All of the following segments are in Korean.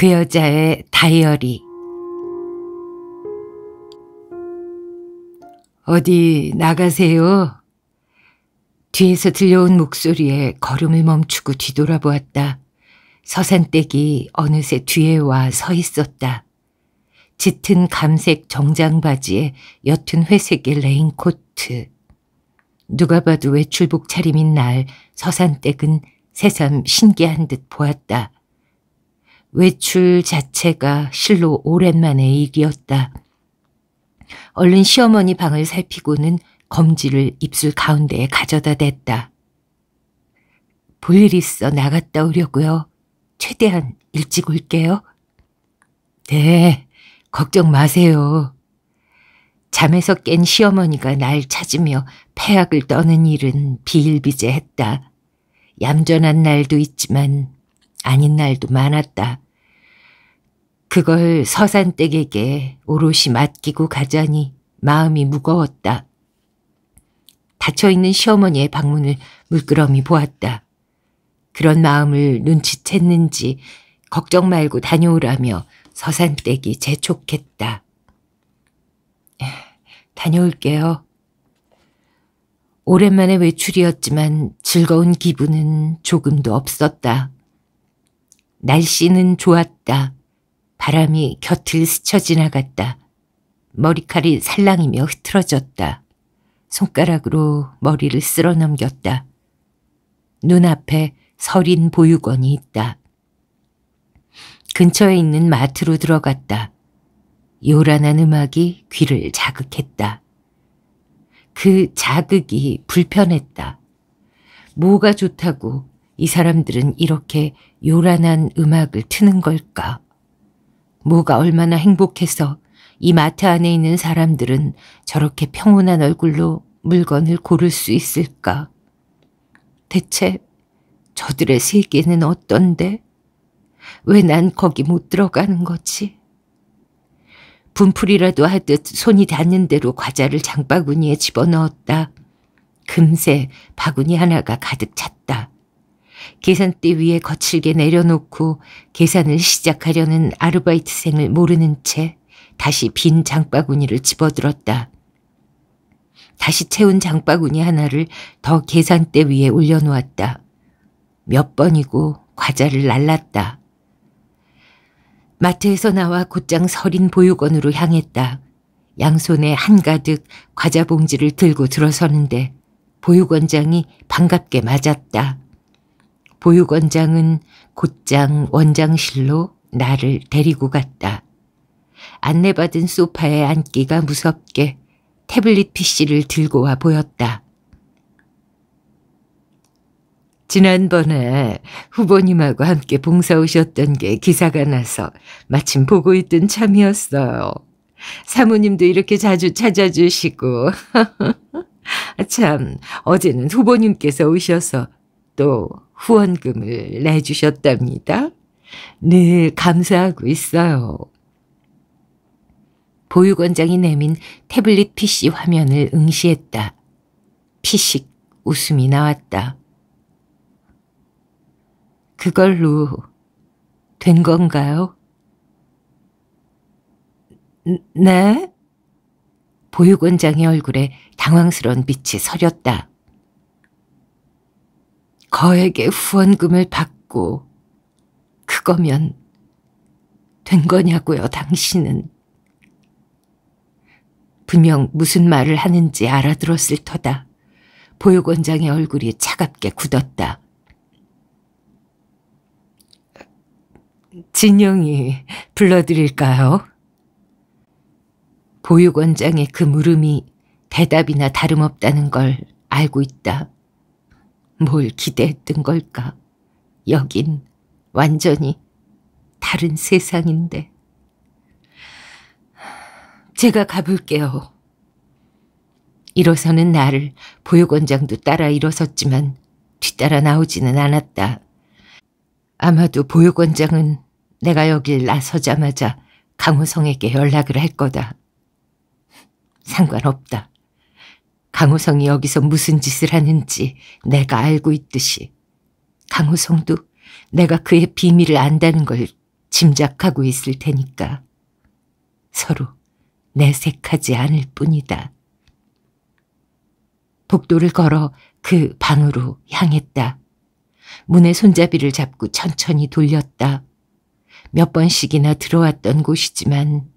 그 여자의 다이어리 어디 나가세요? 뒤에서 들려온 목소리에 걸음을 멈추고 뒤돌아보았다. 서산댁이 어느새 뒤에 와 서 있었다. 짙은 감색 정장 바지에 옅은 회색의 레인코트. 누가 봐도 외출복 차림인 날 서산댁은 새삼 신기한 듯 보았다. 외출 자체가 실로 오랜만의 일이었다. 얼른 시어머니 방을 살피고는 검지를 입술 가운데에 가져다 댔다. 볼 일 있어 나갔다 오려고요. 최대한 일찍 올게요. 네, 걱정 마세요. 잠에서 깬 시어머니가 날 찾으며 폐악을 떠는 일은 비일비재했다. 얌전한 날도 있지만 아닌 날도 많았다. 그걸 서산댁에게 오롯이 맡기고 가자니 마음이 무거웠다. 닫혀있는 시어머니의 방문을 물끄러미 보았다. 그런 마음을 눈치챘는지 걱정 말고 다녀오라며 서산댁이 재촉했다. 다녀올게요. 오랜만에 외출이었지만 즐거운 기분은 조금도 없었다. 날씨는 좋았다. 바람이 곁을 스쳐 지나갔다. 머리칼이 살랑이며 흐트러졌다. 손가락으로 머리를 쓸어 넘겼다. 눈앞에 서린 보육원이 있다. 근처에 있는 마트로 들어갔다. 요란한 음악이 귀를 자극했다. 그 자극이 불편했다. 뭐가 좋다고 이 사람들은 이렇게 요란한 음악을 트는 걸까? 뭐가 얼마나 행복해서 이 마트 안에 있는 사람들은 저렇게 평온한 얼굴로 물건을 고를 수 있을까? 대체 저들의 세계는 어떤데? 왜 난 거기 못 들어가는 거지? 분풀이라도 하듯 손이 닿는 대로 과자를 장바구니에 집어넣었다. 금세 바구니 하나가 가득 찼다. 계산대 위에 거칠게 내려놓고 계산을 시작하려는 아르바이트생을 모르는 채 다시 빈 장바구니를 집어들었다. 다시 채운 장바구니 하나를 더 계산대 위에 올려놓았다. 몇 번이고 과자를 날랐다. 마트에서 나와 곧장 서린 보육원으로 향했다. 양손에 한가득 과자 봉지를 들고 들어서는데 보육원장이 반갑게 맞았다. 보육원장은 곧장 원장실로 나를 데리고 갔다. 안내받은 소파에 앉기가 무섭게 태블릿 PC를 들고 와 보였다. 지난번에 후보님하고 함께 봉사 오셨던 게 기사가 나서 마침 보고 있던 참이었어요. 사모님도 이렇게 자주 찾아주시고. 아, 참, 어제는 후보님께서 오셔서 또 후원금을 내주셨답니다. 늘 감사하고 있어요. 보육원장이 내민 태블릿 PC 화면을 응시했다. 피식 웃음이 나왔다. 그걸로 된 건가요? 네? 보육원장의 얼굴에 당황스러운 빛이 서렸다. 거액의 후원금을 받고 그거면 된 거냐고요, 당신은. 분명 무슨 말을 하는지 알아들었을 터다. 보육원장의 얼굴이 차갑게 굳었다. 진영이 불러드릴까요? 보육원장의 그 물음이 대답이나 다름없다는 걸 알고 있다. 뭘 기대했던 걸까? 여긴 완전히 다른 세상인데. 제가 가볼게요. 일어서는 나를 보육원장도 따라 일어섰지만 뒤따라 나오지는 않았다. 아마도 보육원장은 내가 여길 나서자마자 강호성에게 연락을 할 거다. 상관없다. 강호성이 여기서 무슨 짓을 하는지 내가 알고 있듯이 강호성도 내가 그의 비밀을 안다는 걸 짐작하고 있을 테니까 서로 내색하지 않을 뿐이다. 복도를 걸어 그 방으로 향했다. 문의 손잡이를 잡고 천천히 돌렸다. 몇 번씩이나 들어왔던 곳이지만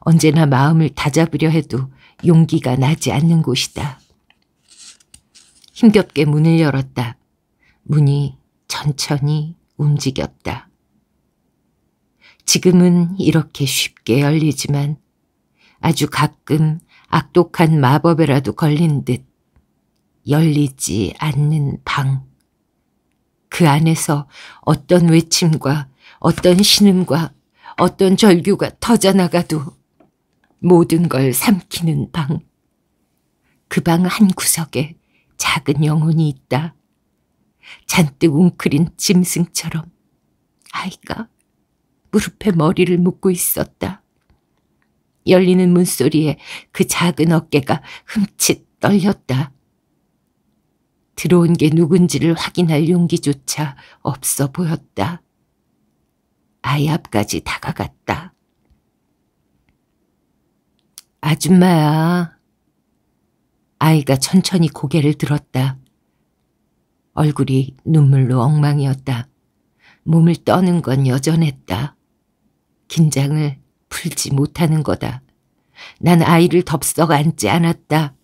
언제나 마음을 다잡으려 해도 용기가 나지 않는 곳이다. 힘겹게 문을 열었다. 문이 천천히 움직였다. 지금은 이렇게 쉽게 열리지만 아주 가끔 악독한 마법에라도 걸린 듯 열리지 않는 방. 그 안에서 어떤 외침과 어떤 신음과 어떤 절규가 터져나가도 모든 걸 삼키는 방. 그 방 한 구석에 작은 영혼이 있다. 잔뜩 웅크린 짐승처럼 아이가 무릎에 머리를 묶고 있었다. 열리는 문소리에 그 작은 어깨가 흠칫 떨렸다. 들어온 게 누군지를 확인할 용기조차 없어 보였다. 아이 앞까지 다가갔다. 아줌마야. 아이가 천천히 고개를 들었다. 얼굴이 눈물로 엉망이었다. 몸을 떠는 건 여전했다. 긴장을 풀지 못하는 거다. 난 아이를 덥석 앉지 않았다.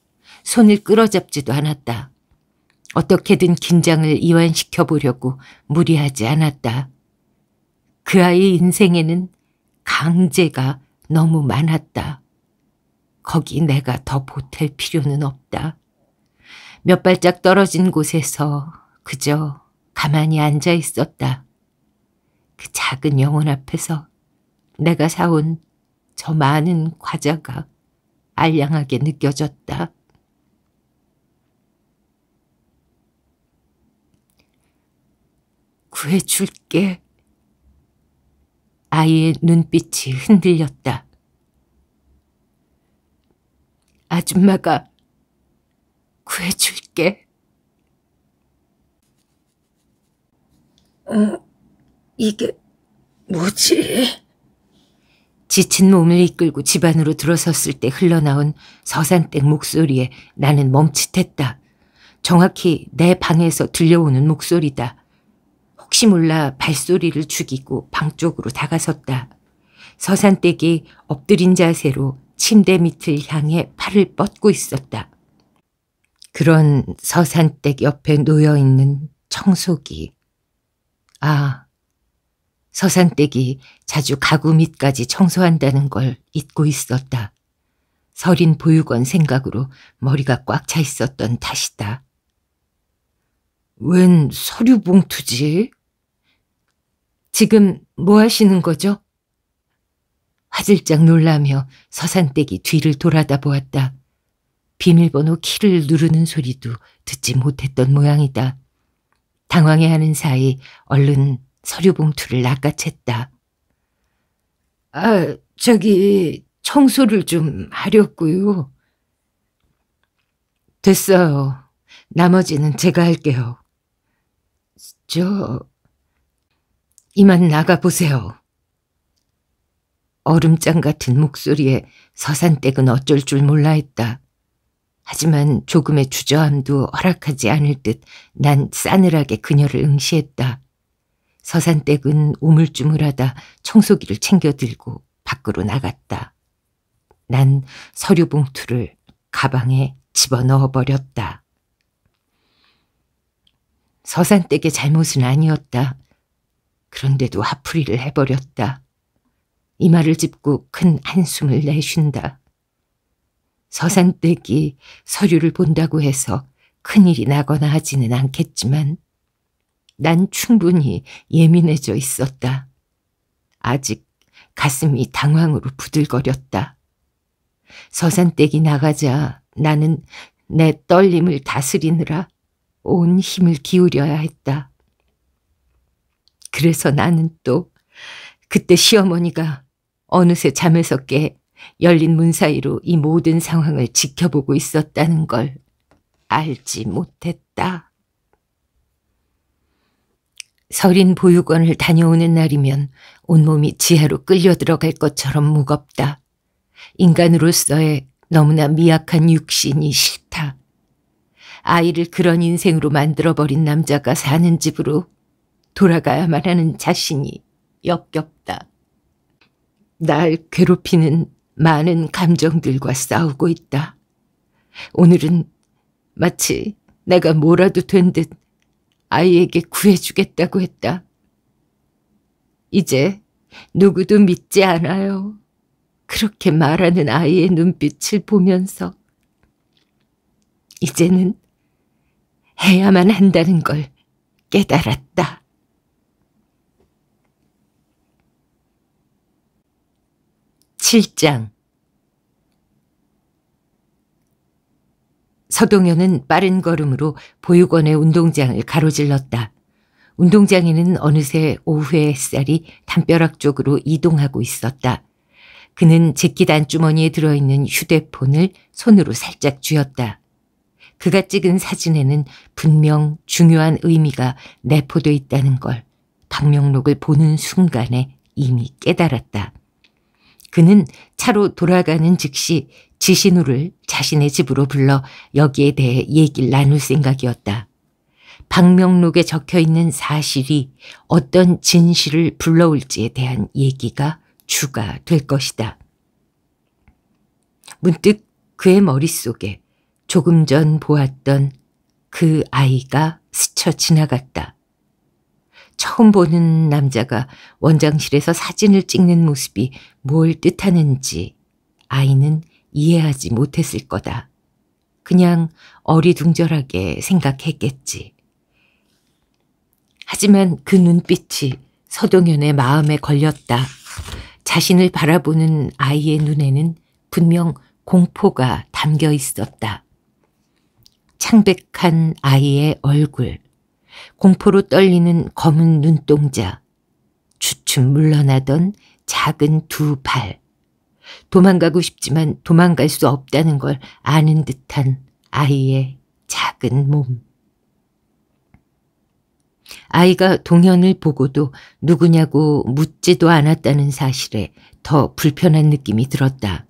손을 끌어잡지도 않았다. 어떻게든 긴장을 이완시켜 보려고 무리하지 않았다. 그 아이의 인생에는 강제가 너무 많았다. 거기 내가 더 보탤 필요는 없다. 몇 발짝 떨어진 곳에서 그저 가만히 앉아 있었다. 그 작은 영혼 앞에서 내가 사온 저 많은 과자가 알량하게 느껴졌다. 구해줄게. 아이의 눈빛이 흔들렸다. 아줌마가 구해줄게. 어, 이게 뭐지? 지친 몸을 이끌고 집 안으로 들어섰을 때 흘러나온 서산댁 목소리에 나는 멈칫했다. 정확히 내 방에서 들려오는 목소리다. 혹시 몰라 발소리를 죽이고 방 쪽으로 다가섰다. 서산댁이 엎드린 자세로 침대 밑을 향해 팔을 뻗고 있었다. 그런 서산댁 옆에 놓여있는 청소기. 아, 서산댁이 자주 가구 밑까지 청소한다는 걸 잊고 있었다. 서린 보육원 생각으로 머리가 꽉 차 있었던 탓이다. 웬 서류 봉투지? 지금 뭐 하시는 거죠? 화들짝 놀라며 서산댁이 뒤를 돌아다 보았다. 비밀번호 키를 누르는 소리도 듣지 못했던 모양이다. 당황해하는 사이 얼른 서류 봉투를 낚아챘다. 아, 저기 청소를 좀 하려고요. 됐어요. 나머지는 제가 할게요. 저 이만 나가보세요. 얼음장 같은 목소리에 서산댁은 어쩔 줄 몰라 했다. 하지만 조금의 주저함도 허락하지 않을 듯 난 싸늘하게 그녀를 응시했다. 서산댁은 우물쭈물하다 청소기를 챙겨 들고 밖으로 나갔다. 난 서류 봉투를 가방에 집어넣어 버렸다. 서산댁의 잘못은 아니었다. 그런데도 화풀이를 해버렸다. 이마를 짚고 큰 한숨을 내쉰다. 서산댁이 서류를 본다고 해서 큰일이 나거나 하지는 않겠지만 난 충분히 예민해져 있었다. 아직 가슴이 당황으로 부들거렸다. 서산댁이 나가자 나는 내 떨림을 다스리느라 온 힘을 기울여야 했다. 그래서 나는 또 그때 시어머니가 어느새 잠에서 깨 열린 문 사이로 이 모든 상황을 지켜보고 있었다는 걸 알지 못했다. 서린 보육원을 다녀오는 날이면 온몸이 지하로 끌려 들어갈 것처럼 무겁다. 인간으로서의 너무나 미약한 육신이 싫다. 아이를 그런 인생으로 만들어버린 남자가 사는 집으로 돌아가야만 하는 자신이 역겹다. 날 괴롭히는 많은 감정들과 싸우고 있다. 오늘은 마치 내가 뭐라도 된 듯 아이에게 구해주겠다고 했다. 이제 누구도 믿지 않아요. 그렇게 말하는 아이의 눈빛을 보면서 이제는 해야만 한다는 걸 깨달았다. 7장 서동현은 빠른 걸음으로 보육원의 운동장을 가로질렀다. 운동장에는 어느새 오후의 햇살이 담벼락 쪽으로 이동하고 있었다. 그는 제끼단 주머니에 들어있는 휴대폰을 손으로 살짝 쥐었다. 그가 찍은 사진에는 분명 중요한 의미가 내포돼 있다는 걸 박명록을 보는 순간에 이미 깨달았다. 그는 차로 돌아가는 즉시 지신우를 자신의 집으로 불러 여기에 대해 얘기를 나눌 생각이었다. 박명록에 적혀 있는 사실이 어떤 진실을 불러올지에 대한 얘기가 주가 될 것이다. 문득 그의 머릿속에 조금 전 보았던 그 아이가 스쳐 지나갔다. 처음 보는 남자가 원장실에서 사진을 찍는 모습이 뭘 뜻하는지 아이는 이해하지 못했을 거다. 그냥 어리둥절하게 생각했겠지. 하지만 그 눈빛이 서동현의 마음에 걸렸다. 자신을 바라보는 아이의 눈에는 분명 공포가 담겨 있었다. 창백한 아이의 얼굴, 공포로 떨리는 검은 눈동자, 주춤 물러나던 작은 두 발, 도망가고 싶지만 도망갈 수 없다는 걸 아는 듯한 아이의 작은 몸. 아이가 동현을 보고도 누구냐고 묻지도 않았다는 사실에 더 불편한 느낌이 들었다.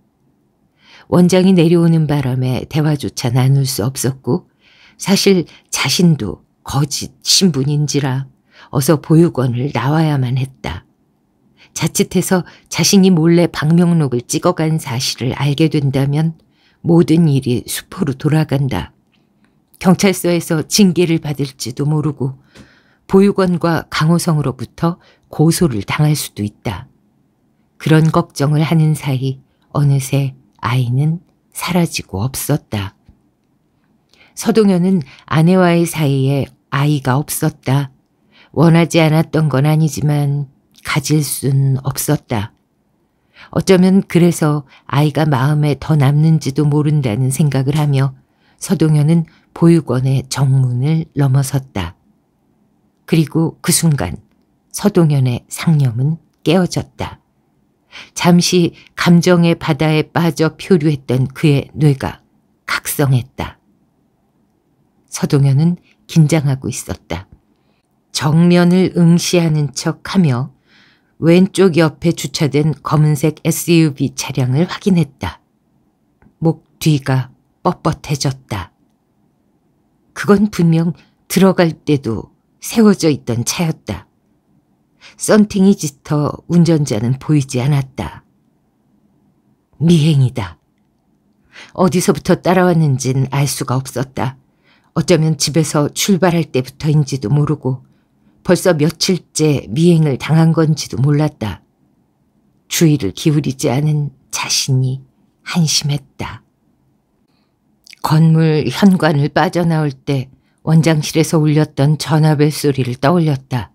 원장이 내려오는 바람에 대화조차 나눌 수 없었고 사실 자신도 거짓 신분인지라 어서 보육원을 나와야만 했다. 자칫해서 자신이 몰래 방명록을 찍어간 사실을 알게 된다면 모든 일이 수포로 돌아간다. 경찰서에서 징계를 받을지도 모르고 보육원과 강호성으로부터 고소를 당할 수도 있다. 그런 걱정을 하는 사이 어느새 아이는 사라지고 없었다. 서동현은 아내와의 사이에 아이가 없었다. 원하지 않았던 건 아니지만 가질 순 없었다. 어쩌면 그래서 아이가 마음에 더 남는지도 모른다는 생각을 하며 서동현은 보육원의 정문을 넘어섰다. 그리고 그 순간 서동현의 상념은 깨어졌다. 잠시 감정의 바다에 빠져 표류했던 그의 뇌가 각성했다. 서동현은 긴장하고 있었다. 정면을 응시하는 척하며 왼쪽 옆에 주차된 검은색 SUV 차량을 확인했다. 목 뒤가 뻣뻣해졌다. 그건 분명 들어갈 때도 세워져 있던 차였다. 썬팅이 짙어 운전자는 보이지 않았다. 미행이다. 어디서부터 따라왔는진 알 수가 없었다. 어쩌면 집에서 출발할 때부터인지도 모르고 벌써 며칠째 미행을 당한 건지도 몰랐다. 주의를 기울이지 않은 자신이 한심했다. 건물 현관을 빠져나올 때 원장실에서 울렸던 전화벨 소리를 떠올렸다.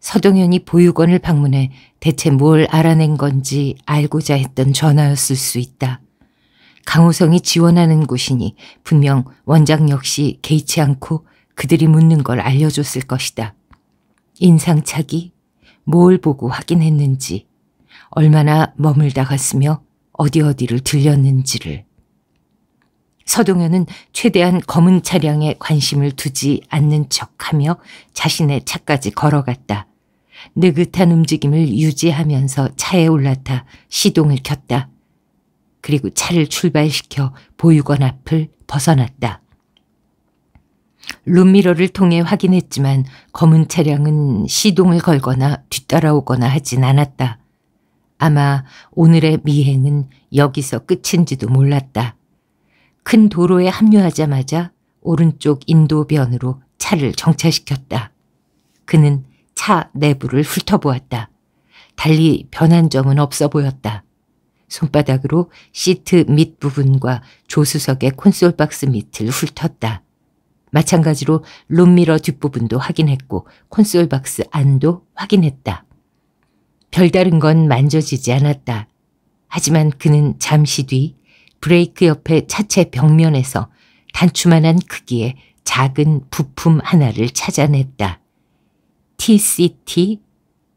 서동현이 보육원을 방문해 대체 뭘 알아낸 건지 알고자 했던 전화였을 수 있다. 강호성이 지원하는 곳이니 분명 원장 역시 개의치 않고 그들이 묻는 걸 알려줬을 것이다. 인상착이 뭘 보고 확인했는지 얼마나 머물다 갔으며 어디 어디를 들렸는지를. 서동현은 최대한 검은 차량에 관심을 두지 않는 척하며 자신의 차까지 걸어갔다. 느긋한 움직임을 유지하면서 차에 올라타 시동을 켰다. 그리고 차를 출발시켜 보육원 앞을 벗어났다. 룸미러를 통해 확인했지만 검은 차량은 시동을 걸거나 뒤따라오거나 하진 않았다. 아마 오늘의 미행은 여기서 끝인지도 몰랐다. 큰 도로에 합류하자마자 오른쪽 인도변으로 차를 정차시켰다. 그는 차 내부를 훑어보았다. 달리 변한 점은 없어 보였다. 손바닥으로 시트 밑부분과 조수석의 콘솔 박스 밑을 훑었다. 마찬가지로 룸미러 뒷부분도 확인했고 콘솔 박스 안도 확인했다. 별다른 건 만져지지 않았다. 하지만 그는 잠시 뒤 브레이크 옆의 차체 벽면에서 단추만한 크기의 작은 부품 하나를 찾아냈다. TCT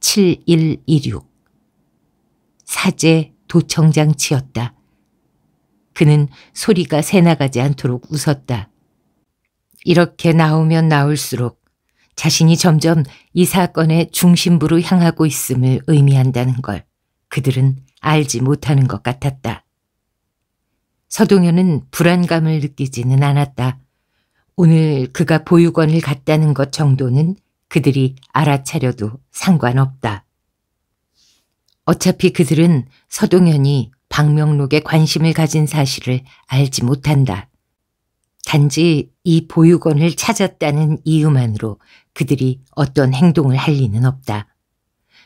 7126 사제 도청장치였다. 그는 소리가 새나가지 않도록 웃었다. 이렇게 나오면 나올수록 자신이 점점 이 사건의 중심부로 향하고 있음을 의미한다는 걸 그들은 알지 못하는 것 같았다. 서동현은 불안감을 느끼지는 않았다. 오늘 그가 보육원을 갔다는 것 정도는 그들이 알아차려도 상관없다. 어차피 그들은 서동현이 박명록에 관심을 가진 사실을 알지 못한다. 단지 이 보육원을 찾았다는 이유만으로 그들이 어떤 행동을 할 리는 없다.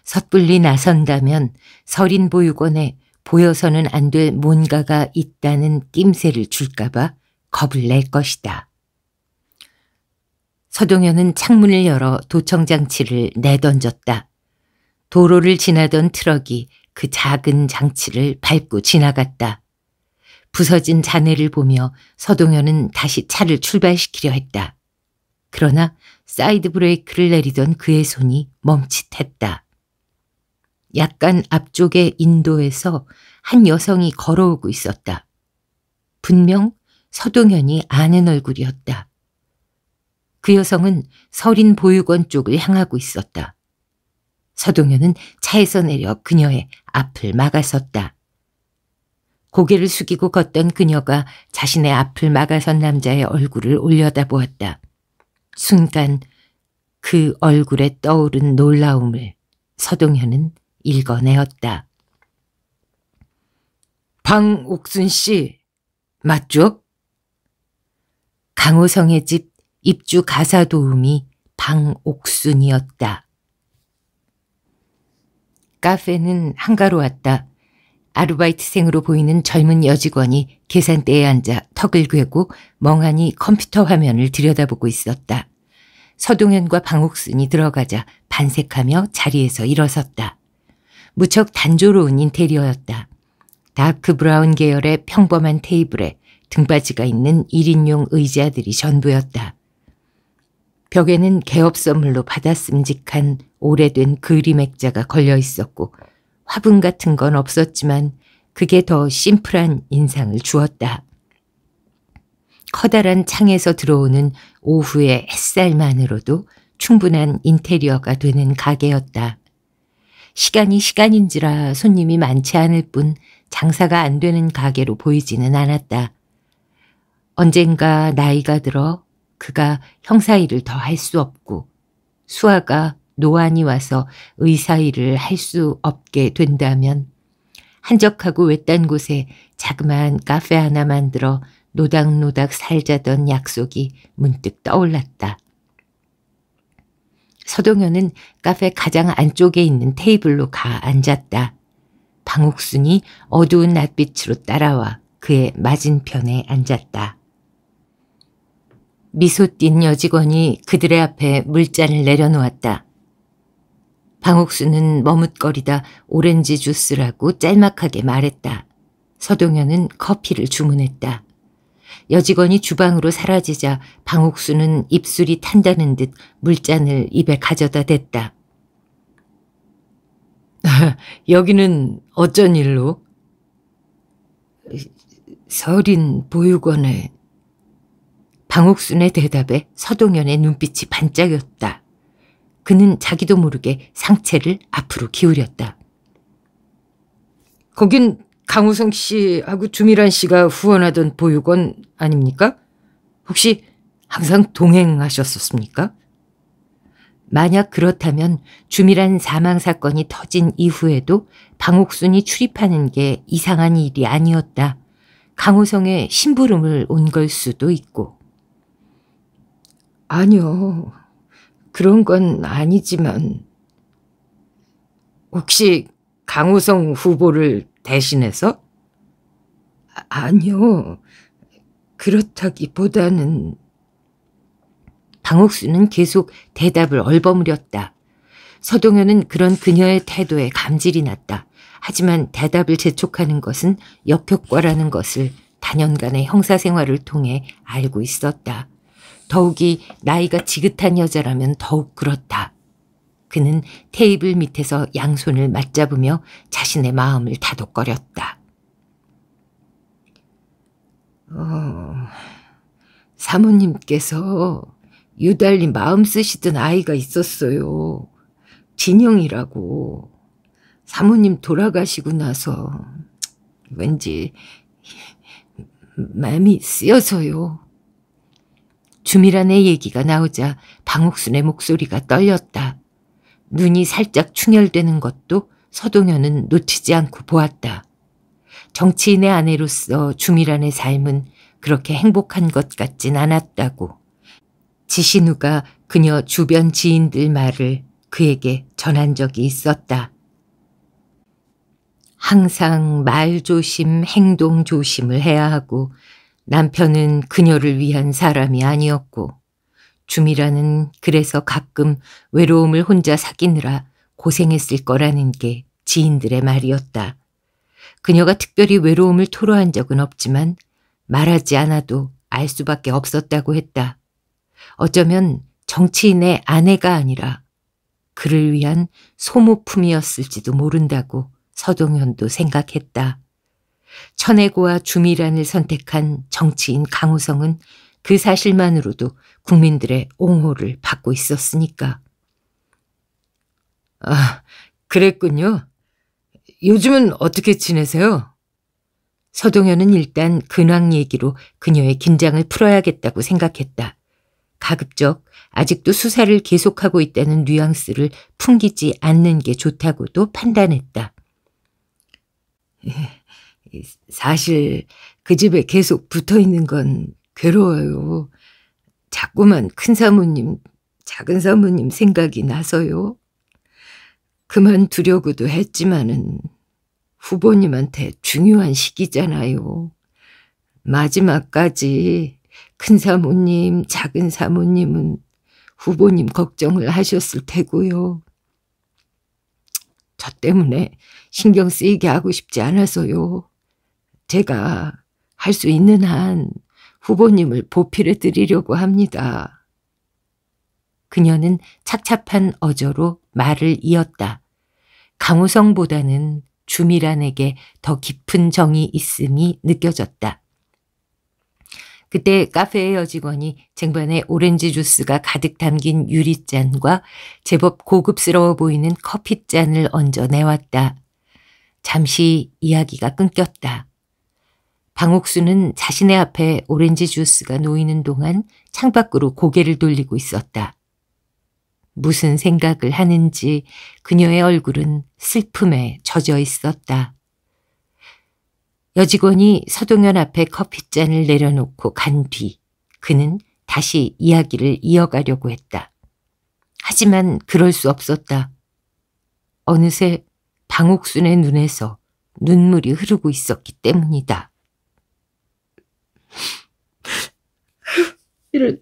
섣불리 나선다면 서린 보육원에 보여서는 안 될 뭔가가 있다는 낌새를 줄까봐 겁을 낼 것이다. 서동현은 창문을 열어 도청 장치를 내던졌다. 도로를 지나던 트럭이 그 작은 장치를 밟고 지나갔다. 부서진 잔해를 보며 서동현은 다시 차를 출발시키려 했다. 그러나 사이드 브레이크를 내리던 그의 손이 멈칫했다. 약간 앞쪽의 인도에서 한 여성이 걸어오고 있었다. 분명 서동현이 아는 얼굴이었다. 그 여성은 서린 보육원 쪽을 향하고 있었다. 서동현은 차에서 내려 그녀의 앞을 막아섰다. 고개를 숙이고 걷던 그녀가 자신의 앞을 막아선 남자의 얼굴을 올려다보았다. 순간 그 얼굴에 떠오른 놀라움을 서동현은 읽어내었다. 방옥순 씨, 맞죠? 강호성의 집 입주 가사 도움이 방옥순이었다. 카페는 한가로웠다. 아르바이트생으로 보이는 젊은 여직원이 계산대에 앉아 턱을 괴고 멍하니 컴퓨터 화면을 들여다보고 있었다. 서동현과 방옥순이 들어가자 반색하며 자리에서 일어섰다. 무척 단조로운 인테리어였다. 다크 브라운 계열의 평범한 테이블에 등받이가 있는 1인용 의자들이 전부였다. 벽에는 개업 선물로 받았음직한 오래된 그림 액자가 걸려 있었고 화분 같은 건 없었지만 그게 더 심플한 인상을 주었다. 커다란 창에서 들어오는 오후의 햇살만으로도 충분한 인테리어가 되는 가게였다. 시간이 시간인지라 손님이 많지 않을 뿐 장사가 안 되는 가게로 보이지는 않았다. 언젠가 나이가 들어 그가 형사 일을 더 할 수 없고 수아가 노안이 와서 의사 일을 할 수 없게 된다면 한적하고 외딴 곳에 자그마한 카페 하나 만들어 노닥노닥 살자던 약속이 문득 떠올랐다. 서동현은 카페 가장 안쪽에 있는 테이블로 가 앉았다. 방옥순이 어두운 낮빛으로 따라와 그의 맞은편에 앉았다. 미소 띤 여직원이 그들의 앞에 물잔을 내려놓았다. 방옥수는 머뭇거리다 오렌지 주스라고 짤막하게 말했다. 서동현은 커피를 주문했다. 여직원이 주방으로 사라지자 방옥수는 입술이 탄다는 듯 물잔을 입에 가져다 댔다. 여기는 어쩐 일로? 서린 보육원에 방옥순의 대답에 서동현의 눈빛이 반짝였다. 그는 자기도 모르게 상체를 앞으로 기울였다. 거긴 강우성 씨하고 주미란 씨가 후원하던 보육원 아닙니까? 혹시 항상 동행하셨었습니까? 만약 그렇다면 주미란 사망 사건이 터진 이후에도 방옥순이 출입하는 게 이상한 일이 아니었다. 강호성의 심부름을 온 걸 수도 있고. 아니요. 그런 건 아니지만 혹시 강우성 후보를 대신해서? 아, 아니요. 그렇다기보다는 방옥수는 계속 대답을 얼버무렸다. 서동현은 그런 그녀의 태도에 감질이 났다. 하지만 대답을 재촉하는 것은 역효과라는 것을 다년간의 형사생활을 통해 알고 있었다. 더욱이 나이가 지긋한 여자라면 더욱 그렇다. 그는 테이블 밑에서 양손을 맞잡으며 자신의 마음을 다독거렸다. 어, 사모님께서 유달리 마음 쓰시던 아이가 있었어요. 진영이라고. 사모님 돌아가시고 나서 왠지 마음이 쓰여서요. 주미란의 얘기가 나오자 방옥순의 목소리가 떨렸다. 눈이 살짝 충혈되는 것도 서동현은 놓치지 않고 보았다. 정치인의 아내로서 주미란의 삶은 그렇게 행복한 것 같진 않았다고. 지신우가 그녀 주변 지인들 말을 그에게 전한 적이 있었다. 항상 말 조심, 행동 조심을 해야 하고 남편은 그녀를 위한 사람이 아니었고 주미라는 그래서 가끔 외로움을 혼자 사귀느라 고생했을 거라는 게 지인들의 말이었다. 그녀가 특별히 외로움을 토로한 적은 없지만 말하지 않아도 알 수밖에 없었다고 했다. 어쩌면 정치인의 아내가 아니라 그를 위한 소모품이었을지도 모른다고 서동현도 생각했다. 천혜고와 주미란을 선택한 정치인 강호성은 그 사실만으로도 국민들의 옹호를 받고 있었으니까. 아, 그랬군요. 요즘은 어떻게 지내세요? 서동현은 일단 근황 얘기로 그녀의 긴장을 풀어야겠다고 생각했다. 가급적 아직도 수사를 계속하고 있다는 뉘앙스를 풍기지 않는 게 좋다고도 판단했다. 사실 그 집에 계속 붙어 있는 건 괴로워요. 자꾸만 큰 사모님, 작은 사모님 생각이 나서요. 그만두려고도 했지만은 후보님한테 중요한 시기잖아요. 마지막까지 큰 사모님, 작은 사모님은 후보님 걱정을 하셨을 테고요. 저 때문에 신경 쓰이게 하고 싶지 않아서요. 제가 할 수 있는 한 후보님을 보필해 드리려고 합니다. 그녀는 착잡한 어조로 말을 이었다. 강우성보다는 주미란에게 더 깊은 정이 있음이 느껴졌다. 그때 카페의 여직원이 쟁반에 오렌지 주스가 가득 담긴 유리잔과 제법 고급스러워 보이는 커피잔을 얹어 내왔다. 잠시 이야기가 끊겼다. 방옥수는 자신의 앞에 오렌지 주스가 놓이는 동안 창밖으로 고개를 돌리고 있었다. 무슨 생각을 하는지 그녀의 얼굴은 슬픔에 젖어 있었다. 여직원이 서동현 앞에 커피잔을 내려놓고 간 뒤 그는 다시 이야기를 이어가려고 했다. 하지만 그럴 수 없었다. 어느새 방옥순의 눈에서 눈물이 흐르고 있었기 때문이다. 이런,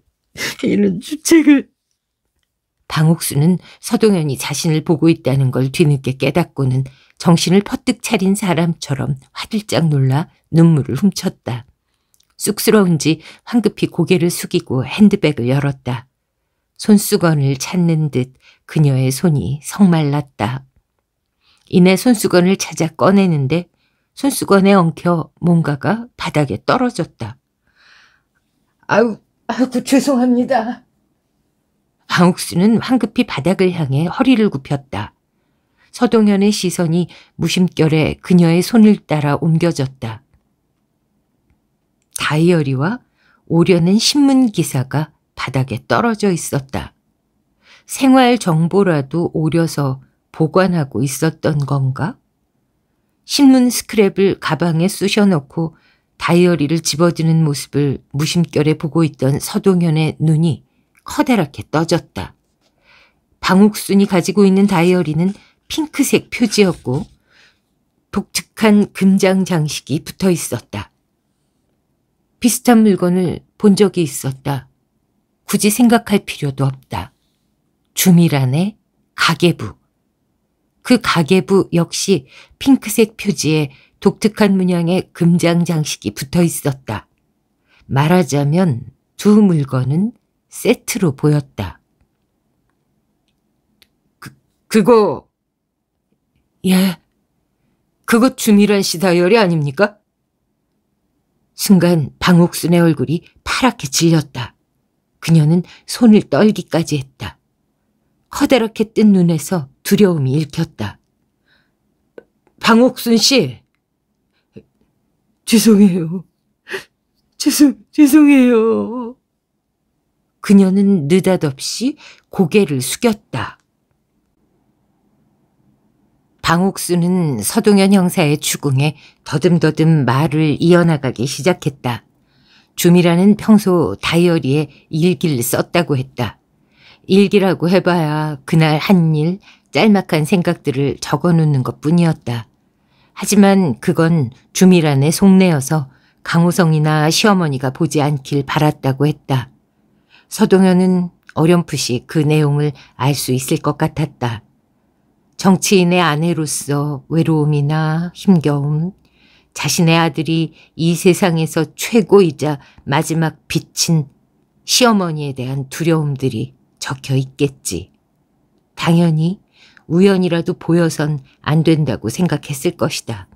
이런 주책을. 방옥수는 서동현이 자신을 보고 있다는 걸 뒤늦게 깨닫고는 정신을 퍼뜩 차린 사람처럼 화들짝 놀라 눈물을 훔쳤다. 쑥스러운지 황급히 고개를 숙이고 핸드백을 열었다. 손수건을 찾는 듯 그녀의 손이 성말랐다. 이내 손수건을 찾아 꺼내는데 손수건에 엉켜 뭔가가 바닥에 떨어졌다. 아유, 아이고 죄송합니다. 황옥수는 황급히 바닥을 향해 허리를 굽혔다. 서동현의 시선이 무심결에 그녀의 손을 따라 옮겨졌다. 다이어리와 오려는 신문 기사가 바닥에 떨어져 있었다. 생활 정보라도 오려서 보관하고 있었던 건가? 신문 스크랩을 가방에 쑤셔넣고 다이어리를 집어드는 모습을 무심결에 보고 있던 서동현의 눈이 커다랗게 떠졌다. 방욱순이 가지고 있는 다이어리는 핑크색 표지였고 독특한 금장 장식이 붙어 있었다. 비슷한 물건을 본 적이 있었다. 굳이 생각할 필요도 없다. 주미란의 가계부. 그 가계부 역시 핑크색 표지에 독특한 문양의 금장 장식이 붙어 있었다. 말하자면 두 물건은 세트로 보였다. 그, 그거, 예, 그거 주미란 씨 다이어리 아닙니까? 순간 방옥순의 얼굴이 파랗게 질렸다. 그녀는 손을 떨기까지 했다. 커다랗게 뜬 눈에서 두려움이 읽혔다. 방옥순 씨! 죄송해요. 죄송, 죄송해요. 그녀는 느닷없이 고개를 숙였다. 방옥수는 서동현 형사의 추궁에 더듬더듬 말을 이어나가기 시작했다. 주미라는 평소 다이어리에 일기를 썼다고 했다. 일기라고 해봐야 그날 한 일, 짤막한 생각들을 적어놓는 것뿐이었다. 하지만 그건 주미란의 속내여서 강호성이나 시어머니가 보지 않길 바랐다고 했다. 서동현은 어렴풋이 그 내용을 알 수 있을 것 같았다. 정치인의 아내로서 외로움이나 힘겨움, 자신의 아들이 이 세상에서 최고이자 마지막 빛인 시어머니에 대한 두려움들이 적혀 있겠지. 당연히 우연이라도 보여선 안 된다고 생각했을 것이다.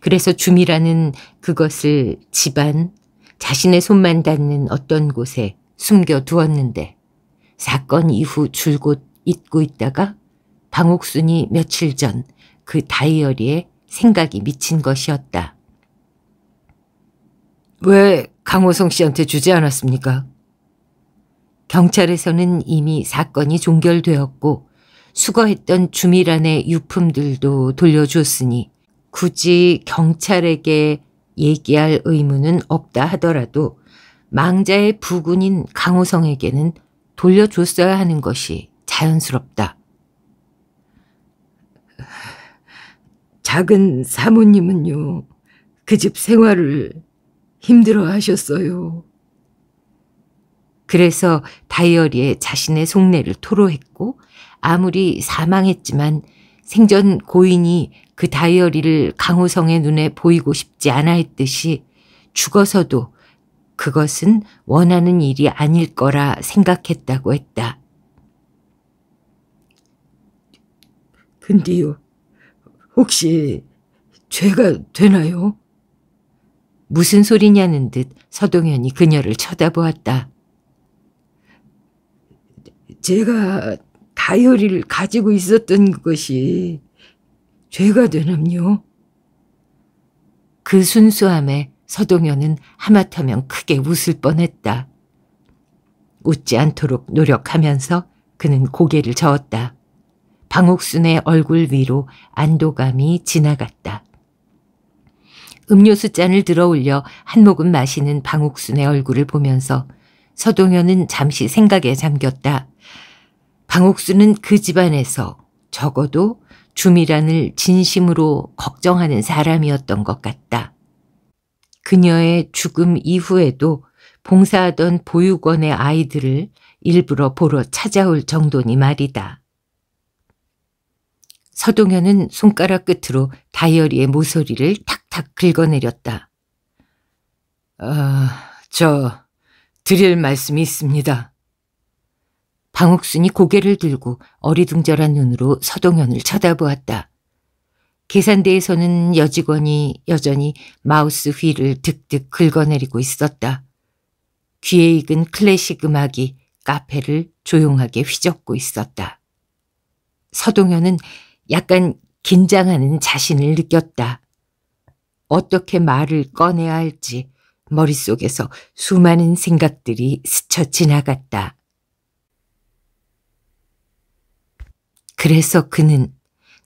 그래서 줌이라는 그것을 집안, 자신의 손만 닿는 어떤 곳에 숨겨두었는데 사건 이후 줄곧 잊고 있다가 방옥순이 며칠 전 그 다이어리에 생각이 미친 것이었다. 왜 강호성 씨한테 주지 않았습니까? 경찰에서는 이미 사건이 종결되었고 수거했던 주미란의 유품들도 돌려줬으니 굳이 경찰에게 얘기할 의무는 없다 하더라도 망자의 부군인 강호성에게는 돌려줬어야 하는 것이 자연스럽다. 작은 사모님은요, 그 집 생활을 힘들어 하셨어요. 그래서 다이어리에 자신의 속내를 토로했고 아무리 사망했지만 생전 고인이 그 다이어리를 강호성의 눈에 보이고 싶지 않아 했듯이 죽어서도 그것은 원하는 일이 아닐 거라 생각했다고 했다. 근데요, 혹시 죄가 되나요? 무슨 소리냐는 듯 서동현이 그녀를 쳐다보았다. 제가 다이어리를 가지고 있었던 것이 죄가 되나요? 그 순수함에 서동현은 하마터면 크게 웃을 뻔했다. 웃지 않도록 노력하면서 그는 고개를 저었다. 방옥순의 얼굴 위로 안도감이 지나갔다. 음료수 잔을 들어 올려 한 모금 마시는 방옥순의 얼굴을 보면서 서동현은 잠시 생각에 잠겼다. 방옥수는 그 집안에서 적어도 주미란을 진심으로 걱정하는 사람이었던 것 같다. 그녀의 죽음 이후에도 봉사하던 보육원의 아이들을 일부러 보러 찾아올 정도니 말이다. 서동현은 손가락 끝으로 다이어리의 모서리를 탁탁 긁어내렸다. 아, 저 드릴 말씀이 있습니다. 방옥순이 고개를 들고 어리둥절한 눈으로 서동현을 쳐다보았다. 계산대에서는 여직원이 여전히 마우스 휠을 득득 긁어내리고 있었다. 귀에 익은 클래식 음악이 카페를 조용하게 휘젓고 있었다. 서동현은 약간 긴장하는 자신을 느꼈다. 어떻게 말을 꺼내야 할지 머릿속에서 수많은 생각들이 스쳐 지나갔다. 그래서 그는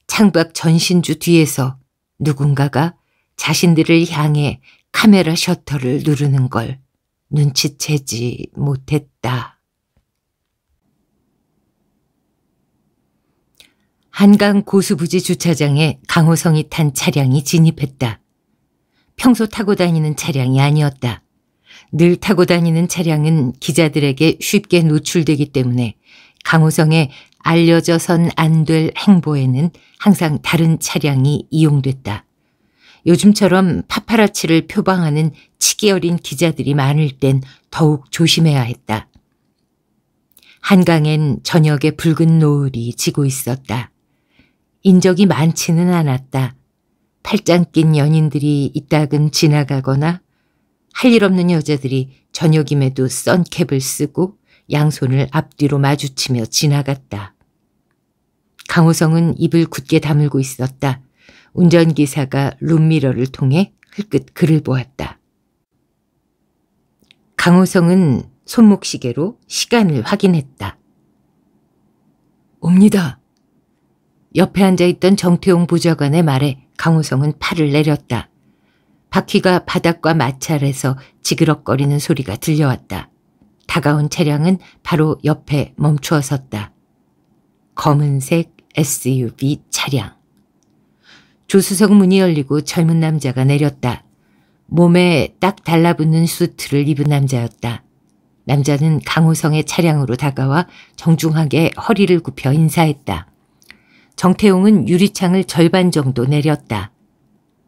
창밖 전신주 뒤에서 누군가가 자신들을 향해 카메라 셔터를 누르는 걸 눈치채지 못했다. 한강 고수부지 주차장에 강호성이 탄 차량이 진입했다. 평소 타고 다니는 차량이 아니었다. 늘 타고 다니는 차량은 기자들에게 쉽게 노출되기 때문에 강호성의 알려져선 안 될 행보에는 항상 다른 차량이 이용됐다. 요즘처럼 파파라치를 표방하는 치기 어린 기자들이 많을 땐 더욱 조심해야 했다. 한강엔 저녁에 붉은 노을이 지고 있었다. 인적이 많지는 않았다. 팔짱 낀 연인들이 이따금 지나가거나 할 일 없는 여자들이 저녁임에도 선캡을 쓰고 양손을 앞뒤로 마주치며 지나갔다. 강호성은 입을 굳게 다물고 있었다. 운전기사가 룸미러를 통해 흘끗 그를 보았다. 강호성은 손목시계로 시간을 확인했다. 옵니다. 옆에 앉아있던 정태용 보좌관의 말에 강호성은 팔을 내렸다. 바퀴가 바닥과 마찰해서 지그럭거리는 소리가 들려왔다. 다가온 차량은 바로 옆에 멈추어 섰다. 검은색 SUV 차량. 조수석 문이 열리고 젊은 남자가 내렸다. 몸에 딱 달라붙는 수트를 입은 남자였다. 남자는 강호성의 차량으로 다가와 정중하게 허리를 굽혀 인사했다. 정태용은 유리창을 절반 정도 내렸다.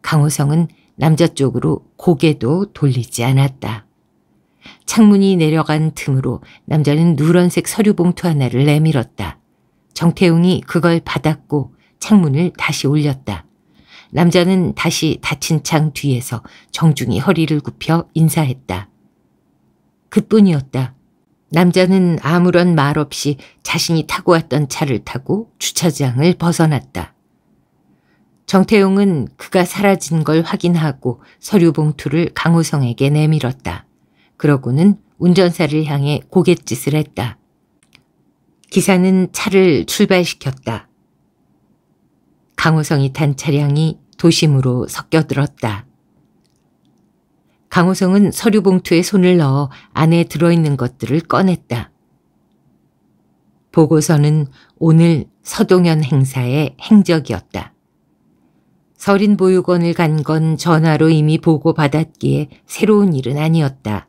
강호성은 남자 쪽으로 고개도 돌리지 않았다. 창문이 내려간 틈으로 남자는 누런색 서류 봉투 하나를 내밀었다. 정태웅이 그걸 받았고 창문을 다시 올렸다. 남자는 다시 닫힌 창 뒤에서 정중히 허리를 굽혀 인사했다. 그뿐이었다. 남자는 아무런 말 없이 자신이 타고 왔던 차를 타고 주차장을 벗어났다. 정태용은 그가 사라진 걸 확인하고 서류 봉투를 강호성에게 내밀었다. 그러고는 운전사를 향해 고갯짓을 했다. 기사는 차를 출발시켰다. 강호성이 탄 차량이 도심으로 섞여들었다. 강호성은 서류 봉투에 손을 넣어 안에 들어있는 것들을 꺼냈다. 보고서는 오늘 서동현 행사의 행적이었다. 서린 보육원을 간 건 전화로 이미 보고받았기에 새로운 일은 아니었다.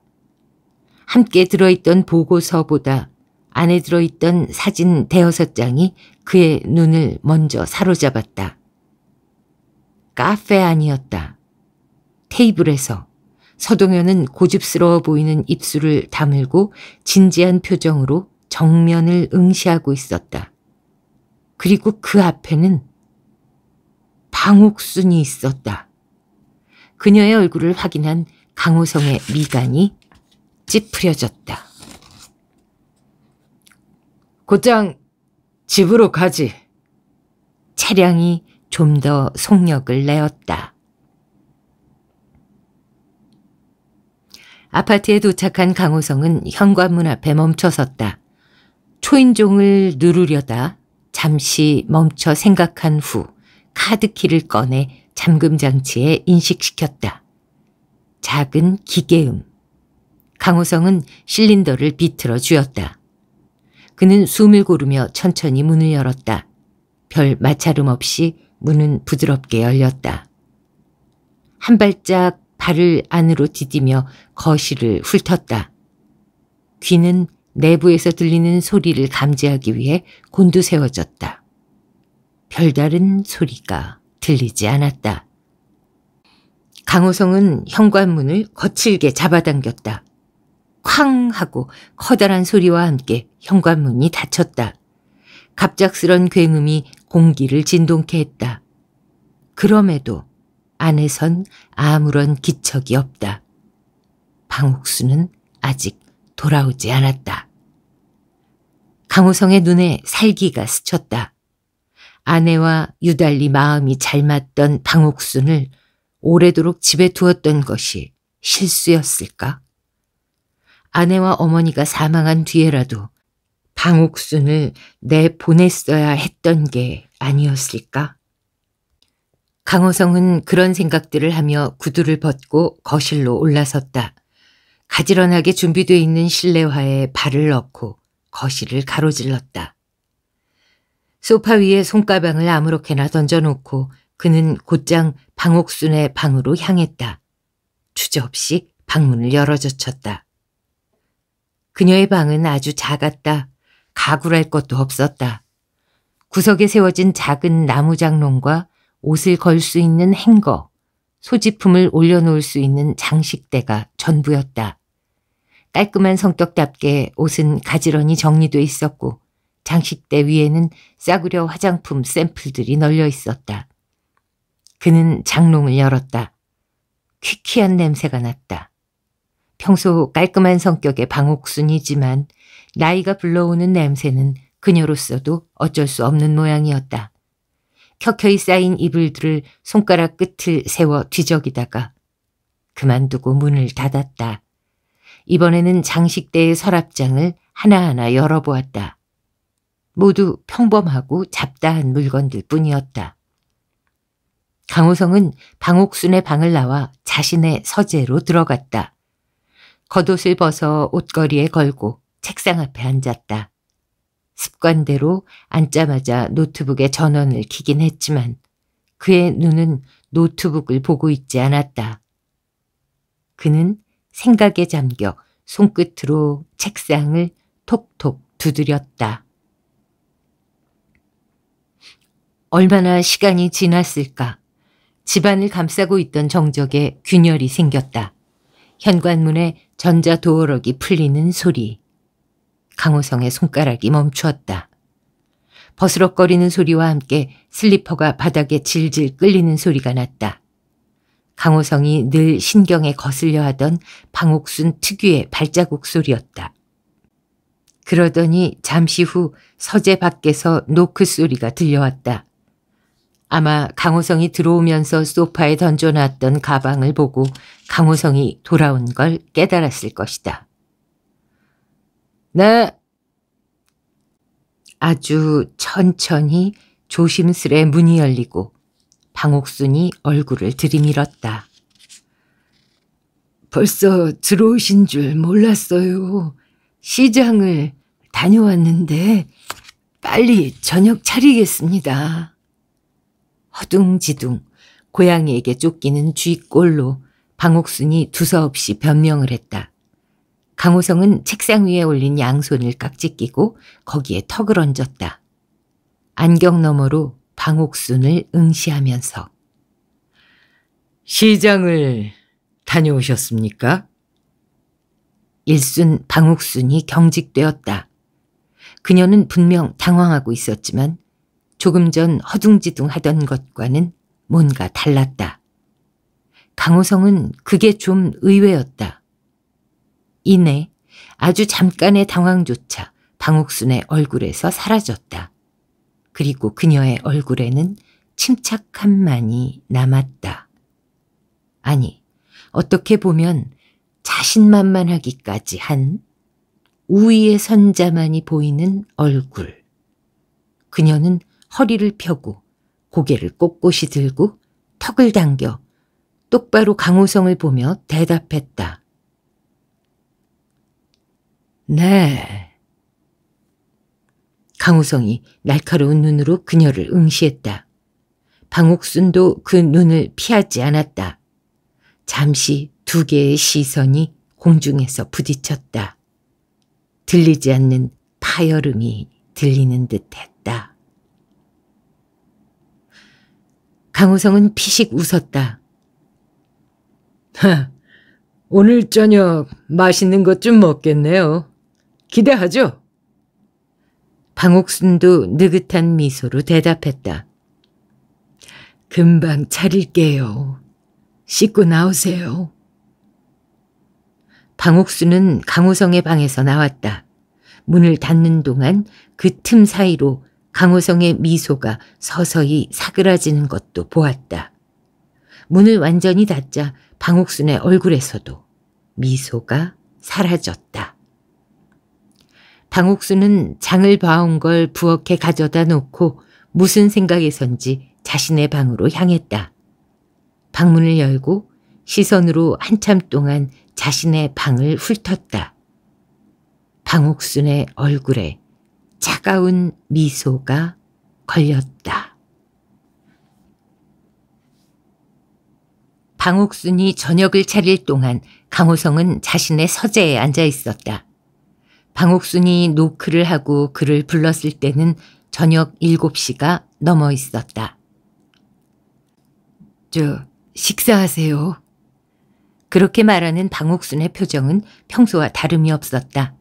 함께 들어있던 보고서보다 안에 들어있던 사진 대여섯 장이 그의 눈을 먼저 사로잡았다. 카페 아니었다. 테이블에서 서동현은 고집스러워 보이는 입술을 다물고 진지한 표정으로 정면을 응시하고 있었다. 그리고 그 앞에는 방옥순이 있었다. 그녀의 얼굴을 확인한 강호성의 미간이 찌푸려졌다. 곧장 집으로 가지. 차량이 좀 더 속력을 내었다. 아파트에 도착한 강호성은 현관문 앞에 멈춰섰다. 초인종을 누르려다 잠시 멈춰 생각한 후 카드키를 꺼내 잠금장치에 인식시켰다. 작은 기계음. 강호성은 실린더를 비틀어 주었다 그는 숨을 고르며 천천히 문을 열었다. 별 마찰음 없이 문은 부드럽게 열렸다. 한 발짝 발을 안으로 디디며 거실을 훑었다. 귀는 내부에서 들리는 소리를 감지하기 위해 곤두세워졌다. 별다른 소리가 들리지 않았다. 강호성은 현관문을 거칠게 잡아당겼다. 쾅 하고 커다란 소리와 함께 현관문이 닫혔다. 갑작스런 굉음이 공기를 진동케 했다. 그럼에도 안에선 아무런 기척이 없다. 방옥수는 아직 돌아오지 않았다. 강호성의 눈에 살기가 스쳤다. 아내와 유달리 마음이 잘 맞던 방옥순을 오래도록 집에 두었던 것이 실수였을까? 아내와 어머니가 사망한 뒤에라도 방옥순을 내보냈어야 했던 게 아니었을까? 강호성은 그런 생각들을 하며 구두를 벗고 거실로 올라섰다. 가지런하게 준비돼 있는 실내화에 발을 넣고 거실을 가로질렀다. 소파 위에 손가방을 아무렇게나 던져놓고 그는 곧장 방옥순의 방으로 향했다. 주저없이 방문을 열어젖혔다. 그녀의 방은 아주 작았다. 가구랄 것도 없었다. 구석에 세워진 작은 나무 장롱과 옷을 걸 수 있는 행거, 소지품을 올려놓을 수 있는 장식대가 전부였다. 깔끔한 성격답게 옷은 가지런히 정리돼 있었고 장식대 위에는 싸구려 화장품 샘플들이 널려 있었다. 그는 장롱을 열었다. 퀴퀴한 냄새가 났다. 평소 깔끔한 성격의 방옥순이지만 나이가 불러오는 냄새는 그녀로서도 어쩔 수 없는 모양이었다. 켜켜이 쌓인 이불들을 손가락 끝을 세워 뒤적이다가 그만두고 문을 닫았다. 이번에는 장식대의 서랍장을 하나하나 열어보았다. 모두 평범하고 잡다한 물건들 뿐이었다. 강호성은 방옥순의 방을 나와 자신의 서재로 들어갔다. 겉옷을 벗어 옷걸이에 걸고 책상 앞에 앉았다. 습관대로 앉자마자 노트북에 전원을 키긴 했지만 그의 눈은 노트북을 보고 있지 않았다. 그는 생각에 잠겨 손끝으로 책상을 톡톡 두드렸다. 얼마나 시간이 지났을까. 집안을 감싸고 있던 정적에 균열이 생겼다. 현관문에 전자도어록이 풀리는 소리. 강호성의 손가락이 멈추었다. 버스럭거리는 소리와 함께 슬리퍼가 바닥에 질질 끌리는 소리가 났다. 강호성이 늘 신경에 거슬려 하던 방옥순 특유의 발자국 소리였다. 그러더니 잠시 후 서재 밖에서 노크 소리가 들려왔다. 아마 강호성이 들어오면서 소파에 던져놨던 가방을 보고 강호성이 돌아온 걸 깨달았을 것이다. 네. 아주 천천히 조심스레 문이 열리고 방옥순이 얼굴을 들이밀었다. 벌써 들어오신 줄 몰랐어요. 시장을 다녀왔는데 빨리 저녁 차리겠습니다. 허둥지둥 고양이에게 쫓기는 쥐꼴로 방옥순이 두서없이 변명을 했다. 강호성은 책상 위에 올린 양손을 깍지 끼고 거기에 턱을 얹었다. 안경 너머로 방옥순을 응시하면서 시장을 다녀오셨습니까? 일순 방옥순이 경직되었다. 그녀는 분명 당황하고 있었지만 조금 전 허둥지둥하던 것과는 뭔가 달랐다. 강호성은 그게 좀 의외였다. 이내 아주 잠깐의 당황조차 방옥순의 얼굴에서 사라졌다. 그리고 그녀의 얼굴에는 침착함만이 남았다. 아니, 어떻게 보면 자신만만하기까지 한 우위의 선자만이 보이는 얼굴. 그녀는 허리를 펴고 고개를 꼿꼿이 들고 턱을 당겨 똑바로 강호성을 보며 대답했다. 네. 강호성이 날카로운 눈으로 그녀를 응시했다. 방옥순도 그 눈을 피하지 않았다. 잠시 두 개의 시선이 공중에서 부딪혔다. 들리지 않는 파열음이 들리는 듯 했다. 강우성은 피식 웃었다. 하, 오늘 저녁 맛있는 것 좀 먹겠네요. 기대하죠? 방옥순도 느긋한 미소로 대답했다. 금방 차릴게요. 씻고 나오세요. 방옥수는 강우성의 방에서 나왔다. 문을 닫는 동안 그 틈 사이로 강호성의 미소가 서서히 사그라지는 것도 보았다. 문을 완전히 닫자 방옥순의 얼굴에서도 미소가 사라졌다. 방옥순은 장을 봐온 걸 부엌에 가져다 놓고 무슨 생각에선지 자신의 방으로 향했다. 방문을 열고 시선으로 한참 동안 자신의 방을 훑었다. 방옥순의 얼굴에 차가운 미소가 걸렸다. 방옥순이 저녁을 차릴 동안 강호성은 자신의 서재에 앉아 있었다. 방옥순이 노크를 하고 그를 불렀을 때는 저녁 7시가 넘어 있었다. 저, 식사하세요. 그렇게 말하는 방옥순의 표정은 평소와 다름이 없었다.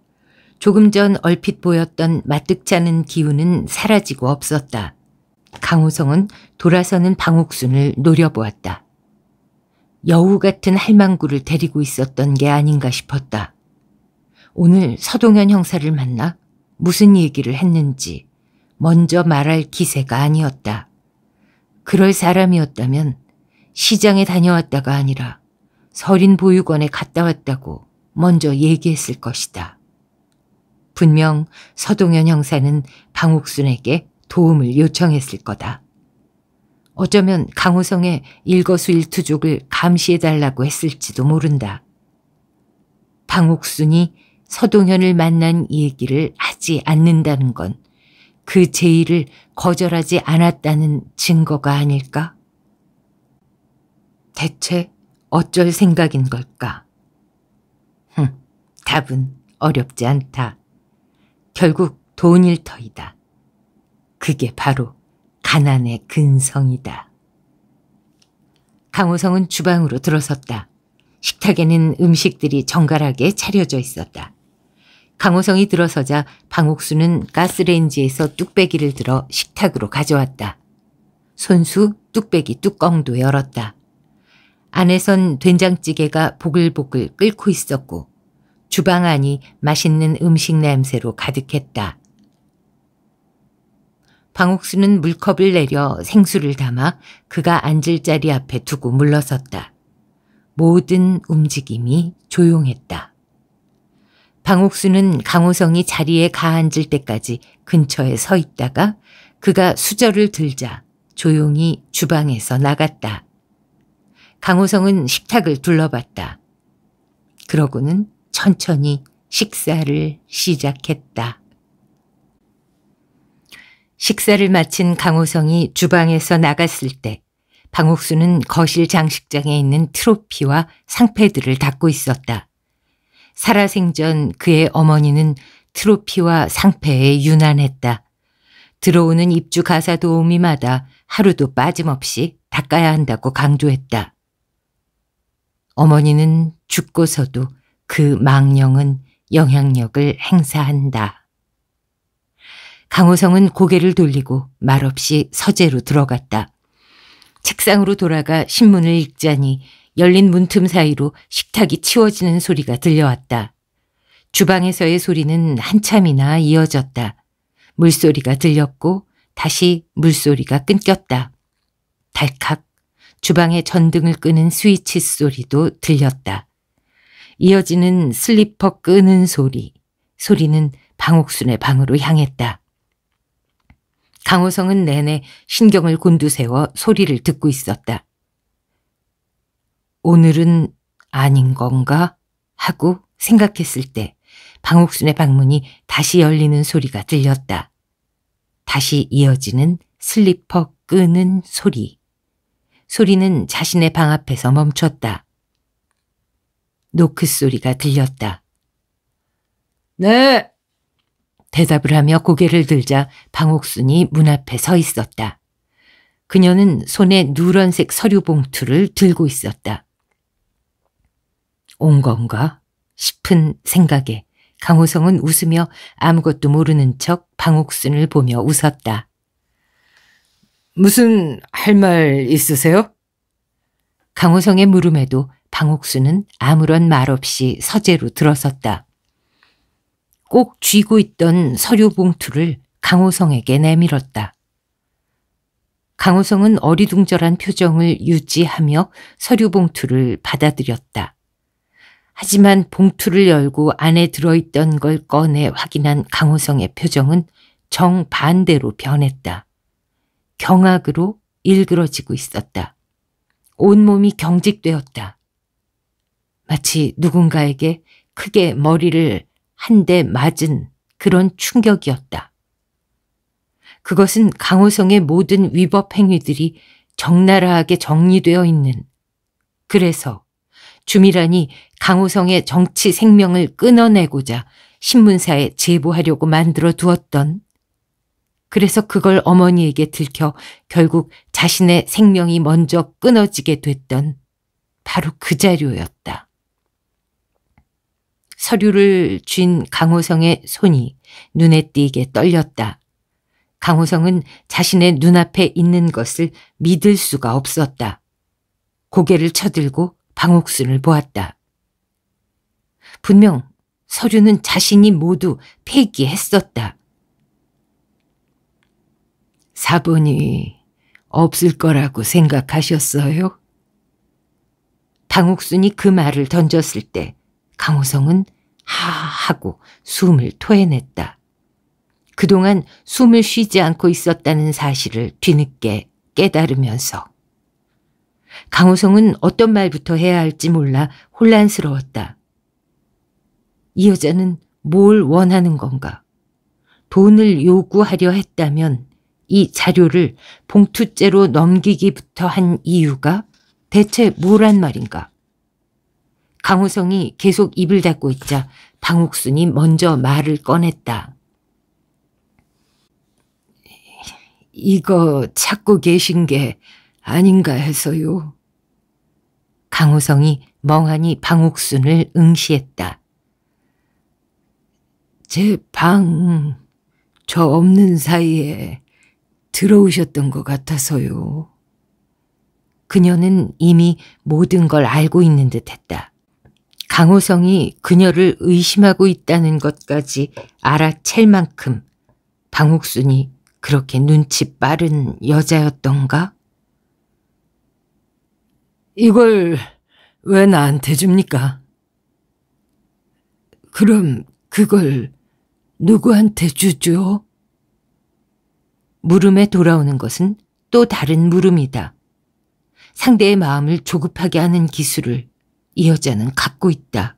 조금 전 얼핏 보였던 마뜩찮은 기운은 사라지고 없었다. 강호성은 돌아서는 방옥순을 노려보았다. 여우 같은 할망구를 데리고 있었던 게 아닌가 싶었다. 오늘 서동현 형사를 만나 무슨 얘기를 했는지 먼저 말할 기세가 아니었다. 그럴 사람이었다면 시장에 다녀왔다가 아니라 서린 보육원에 갔다 왔다고 먼저 얘기했을 것이다. 분명 서동현 형사는 방옥순에게 도움을 요청했을 거다. 어쩌면 강호성의 일거수일투족을 감시해달라고 했을지도 모른다. 방옥순이 서동현을 만난 얘기를 하지 않는다는 건 그 제의를 거절하지 않았다는 증거가 아닐까? 대체 어쩔 생각인 걸까? 흥, 답은 어렵지 않다. 결국 돈일 터이다. 그게 바로 가난의 근성이다. 강호성은 주방으로 들어섰다. 식탁에는 음식들이 정갈하게 차려져 있었다. 강호성이 들어서자 방옥수는 가스레인지에서 뚝배기를 들어 식탁으로 가져왔다. 손수 뚝배기 뚜껑도 열었다. 안에선 된장찌개가 보글보글 끓고 있었고 주방 안이 맛있는 음식 냄새로 가득했다. 방옥수는 물컵을 내려 생수를 담아 그가 앉을 자리 앞에 두고 물러섰다. 모든 움직임이 조용했다. 방옥수는 강호성이 자리에 가앉을 때까지 근처에 서 있다가 그가 수저를 들자 조용히 주방에서 나갔다. 강호성은 식탁을 둘러봤다. 그러고는 천천히 식사를 시작했다. 식사를 마친 강호성이 주방에서 나갔을 때 방옥수는 거실 장식장에 있는 트로피와 상패들을 닦고 있었다. 살아생전 그의 어머니는 트로피와 상패에 유난했다. 들어오는 입주 가사 도우미마다 하루도 빠짐없이 닦아야 한다고 강조했다. 어머니는 죽고서도 그 망령은 영향력을 행사한다. 강호성은 고개를 돌리고 말없이 서재로 들어갔다. 책상으로 돌아가 신문을 읽자니 열린 문틈 사이로 식탁이 치워지는 소리가 들려왔다. 주방에서의 소리는 한참이나 이어졌다. 물소리가 들렸고 다시 물소리가 끊겼다. 달칵 주방의 전등을 끄는 스위치 소리도 들렸다. 이어지는 슬리퍼 끄는 소리. 소리는 방옥순의 방으로 향했다. 강호성은 내내 신경을 곤두세워 소리를 듣고 있었다. 오늘은 아닌 건가? 하고 생각했을 때 방옥순의 방문이 다시 열리는 소리가 들렸다. 다시 이어지는 슬리퍼 끄는 소리. 소리는 자신의 방 앞에서 멈췄다. 노크 소리가 들렸다. 네! 대답을 하며 고개를 들자 방옥순이 문 앞에 서 있었다. 그녀는 손에 누런색 서류 봉투를 들고 있었다. 온 건가? 싶은 생각에 강호성은 웃으며 아무것도 모르는 척 방옥순을 보며 웃었다. 무슨 할 말 있으세요? 강호성의 물음에도 방옥수는 아무런 말 없이 서재로 들어섰다. 꼭 쥐고 있던 서류 봉투를 강호성에게 내밀었다. 강호성은 어리둥절한 표정을 유지하며 서류 봉투를 받아들였다. 하지만 봉투를 열고 안에 들어있던 걸 꺼내 확인한 강호성의 표정은 정반대로 변했다. 경악으로 일그러지고 있었다. 온몸이 경직되었다. 마치 누군가에게 크게 머리를 한 대 맞은 그런 충격이었다. 그것은 강호성의 모든 위법 행위들이 적나라하게 정리되어 있는 그래서 주미란이 강호성의 정치 생명을 끊어내고자 신문사에 제보하려고 만들어 두었던 그래서 그걸 어머니에게 들켜 결국 자신의 생명이 먼저 끊어지게 됐던 바로 그 자료였다. 서류를 쥔 강호성의 손이 눈에 띄게 떨렸다. 강호성은 자신의 눈앞에 있는 것을 믿을 수가 없었다. 고개를 쳐들고 방옥순을 보았다. 분명 서류는 자신이 모두 폐기했었다. 사본이 없을 거라고 생각하셨어요? 방옥순이 그 말을 던졌을 때 강호성은 하하고 숨을 토해냈다. 그동안 숨을 쉬지 않고 있었다는 사실을 뒤늦게 깨달으면서 강호성은 어떤 말부터 해야 할지 몰라 혼란스러웠다. 이 여자는 뭘 원하는 건가? 돈을 요구하려 했다면 이 자료를 봉투째로 넘기기부터 한 이유가 대체 뭐란 말인가? 강호성이 계속 입을 닫고 있자 방옥순이 먼저 말을 꺼냈다. 이거 찾고 계신 게 아닌가 해서요. 강호성이 멍하니 방옥순을 응시했다. 제 방, 저 없는 사이에 들어오셨던 것 같아서요. 그녀는 이미 모든 걸 알고 있는 듯 했다. 강호성이 그녀를 의심하고 있다는 것까지 알아챌 만큼 방옥순이 그렇게 눈치 빠른 여자였던가? 이걸 왜 나한테 줍니까? 그럼 그걸 누구한테 주죠? 물음에 돌아오는 것은 또 다른 물음이다. 상대의 마음을 조급하게 하는 기술을 이 여자는 갖고 있다.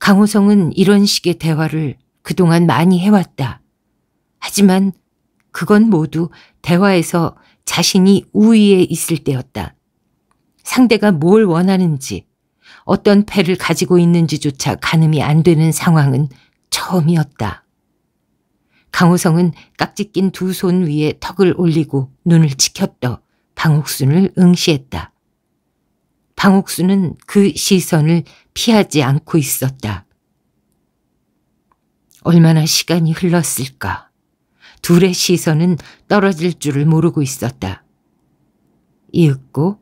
강호성은 이런 식의 대화를 그동안 많이 해왔다. 하지만 그건 모두 대화에서 자신이 우위에 있을 때였다. 상대가 뭘 원하는지 어떤 패를 가지고 있는지조차 가늠이 안 되는 상황은 처음이었다. 강호성은 깍지 낀 두 손 위에 턱을 올리고 눈을 치켰떠 방옥순을 응시했다. 강옥수는 그 시선을 피하지 않고 있었다. 얼마나 시간이 흘렀을까. 둘의 시선은 떨어질 줄을 모르고 있었다. 이윽고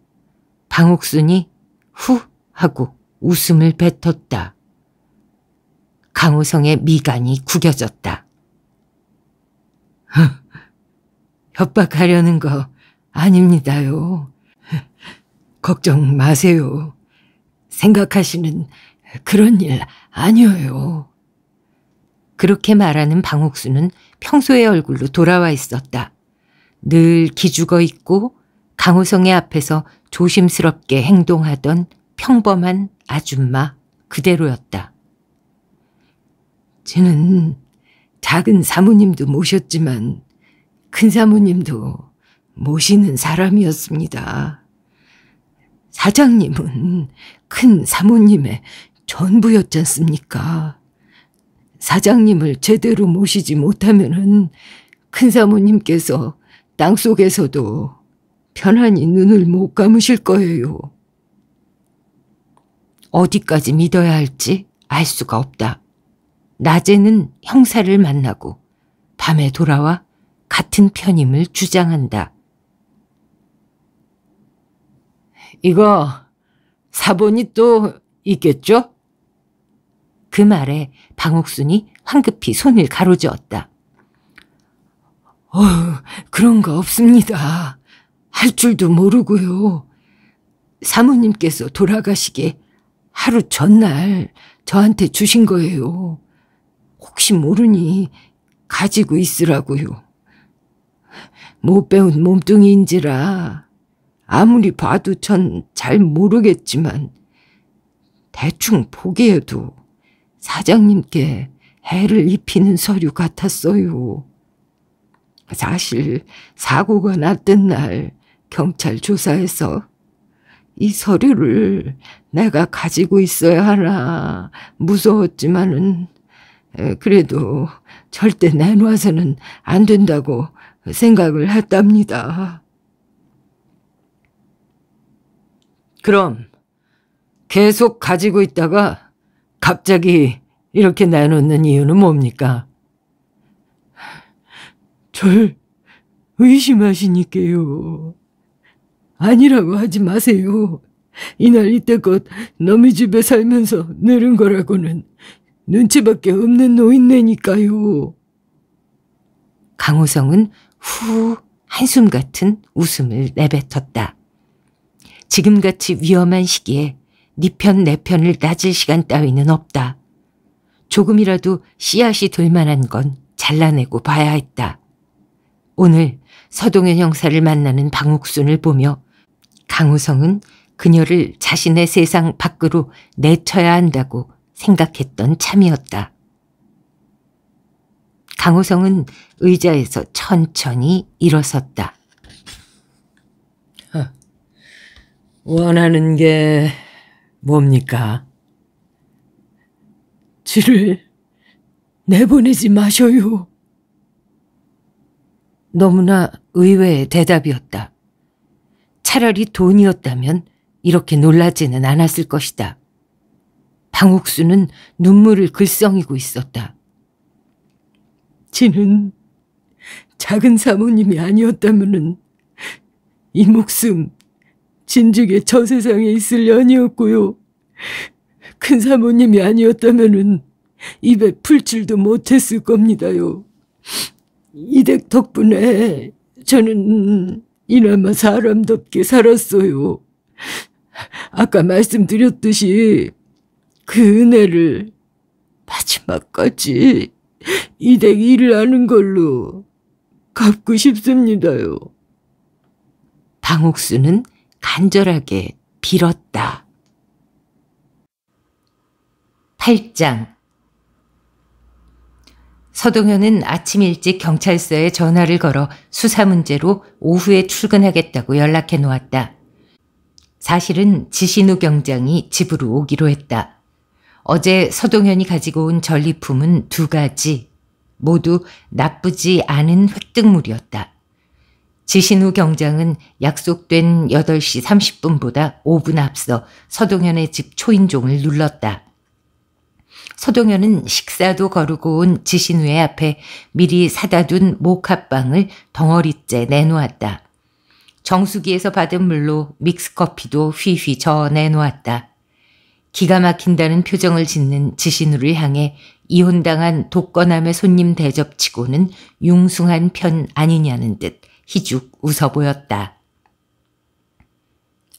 방옥순이 후 하고 웃음을 뱉었다. 강호성의 미간이 구겨졌다. 협박하려는 거 아닙니다요. 걱정 마세요. 생각하시는 그런 일아니어요 그렇게 말하는 방옥수는 평소의 얼굴로 돌아와 있었다. 늘 기죽어 있고 강호성의 앞에서 조심스럽게 행동하던 평범한 아줌마 그대로였다. 쟤는 작은 사모님도 모셨지만 큰 사모님도 모시는 사람이었습니다. 사장님은 큰 사모님의 전부였잖습니까? 사장님을 제대로 모시지 못하면은 큰 사모님께서 땅 속에서도 편안히 눈을 못 감으실 거예요. 어디까지 믿어야 할지 알 수가 없다. 낮에는 형사를 만나고 밤에 돌아와 같은 편임을 주장한다. 이거 사본이 또 있겠죠? 그 말에 방옥순이 황급히 손을 가로저었다. 어, 휴 그런 거 없습니다. 할 줄도 모르고요. 사모님께서 돌아가시게 하루 전날 저한테 주신 거예요. 혹시 모르니 가지고 있으라고요. 못 배운 몸뚱이인지라 아무리 봐도 전 잘 모르겠지만 대충 보기에도 사장님께 해를 입히는 서류 같았어요. 사실 사고가 났던 날 경찰 조사에서 이 서류를 내가 가지고 있어야 하나 무서웠지만은 그래도 절대 내놓아서는 안 된다고 생각을 했답니다. 그럼 계속 가지고 있다가 갑자기 이렇게 내놓는 이유는 뭡니까? 절 의심하시니까요. 아니라고 하지 마세요. 이날 이때껏 너의 집에 살면서 늘은 거라고는 눈치밖에 없는 노인네니까요. 강호성은 후 한숨 같은 웃음을 내뱉었다. 지금같이 위험한 시기에 네 편, 내 편을 따질 시간 따위는 없다. 조금이라도 씨앗이 될 만한 건 잘라내고 봐야 했다. 오늘 서동현 형사를 만나는 방욱순을 보며 강우성은 그녀를 자신의 세상 밖으로 내쳐야 한다고 생각했던 참이었다. 강호성은 의자에서 천천히 일어섰다. 원하는 게 뭡니까? 지를 내보내지 마셔요. 너무나 의외의 대답이었다. 차라리 돈이었다면 이렇게 놀라지는 않았을 것이다. 방옥수는 눈물을 글썽이고 있었다. 지는 작은 사모님이 아니었다면이 목숨 진즉에 저 세상에 있을 연이었고요큰 사모님이 아니었다면은 입에 풀칠도 못했을 겁니다요. 이댁 덕분에 저는 이나마 사람답게 살았어요. 아까 말씀드렸듯이 그 은혜를 마지막까지 이댁 일을 하는 걸로 갚고 싶습니다요. 방옥수는 간절하게 빌었다. 8장 서동현은 아침 일찍 경찰서에 전화를 걸어 수사 문제로 오후에 출근하겠다고 연락해 놓았다. 사실은 지신우 경장이 집으로 오기로 했다. 어제 서동현이 가지고 온 전리품은 두 가지, 모두 나쁘지 않은 획득물이었다. 지신우 경장은 약속된 8시 30분보다 5분 앞서 서동현의 집 초인종을 눌렀다. 서동현은 식사도 거르고 온 지신우의 앞에 미리 사다 둔 모카빵을 덩어리째 내놓았다. 정수기에서 받은 물로 믹스커피도 휘휘 저 내놓았다. 기가 막힌다는 표정을 짓는 지신우를 향해 이혼당한 독거남의 손님 대접치고는 융숭한 편 아니냐는 듯 희죽 웃어 보였다.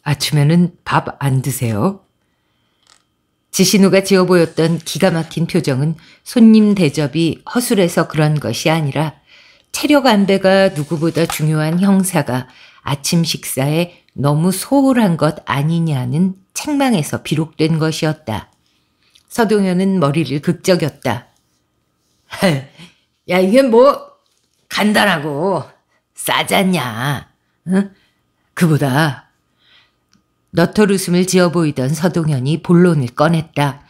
아침에는 밥 안 드세요? 지신우가 지어 보였던 기가 막힌 표정은 손님 대접이 허술해서 그런 것이 아니라 체력 안배가 누구보다 중요한 형사가 아침 식사에 너무 소홀한 것 아니냐는 책망에서 비록된 것이었다. 서동현은 머리를 극적였다. 야 이게 뭐 간단하고 싸잖냐. 응? 그보다 너털웃음을 지어 보이던 서동현이 본론을 꺼냈다.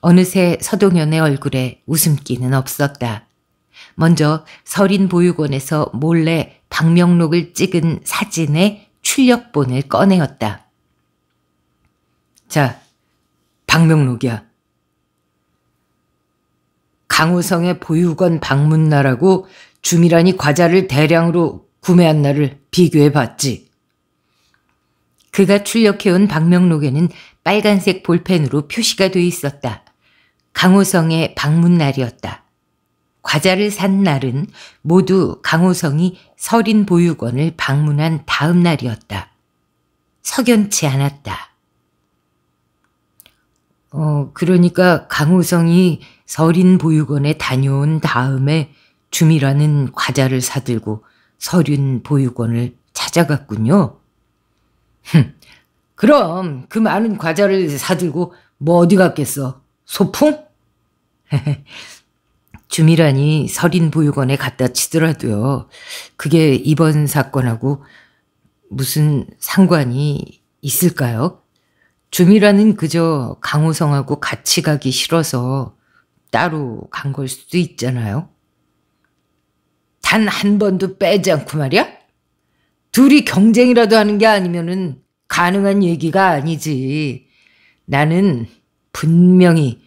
어느새 서동현의 얼굴에 웃음기는 없었다. 먼저 서린 보육원에서 몰래 박명록을 찍은 사진의 출력본을 꺼내었다. 자, 박명록이야. 강우성의 보육원 방문나라고 주미란이 과자를 대량으로 구매한 날을 비교해 봤지. 그가 출력해온 방명록에는 빨간색 볼펜으로 표시가 돼 있었다. 강호성의 방문 날이었다. 과자를 산 날은 모두 강호성이 서린 보육원을 방문한 다음 날이었다. 석연치 않았다. 어, 그러니까 강호성이 서린 보육원에 다녀온 다음에 주미라는 과자를 사들고 서륜 보육원을 찾아갔군요. 흠, 그럼 그 많은 과자를 사들고 뭐 어디 갔겠어? 소풍? 주미란이 서린보육원에 갖다 치더라도요. 그게 이번 사건하고 무슨 상관이 있을까요? 주미란은 그저 강호성하고 같이 가기 싫어서 따로 간 걸 수도 있잖아요. 단한 번도 빼지 않고 말이야? 둘이 경쟁이라도 하는 게 아니면은 가능한 얘기가 아니지. 나는 분명히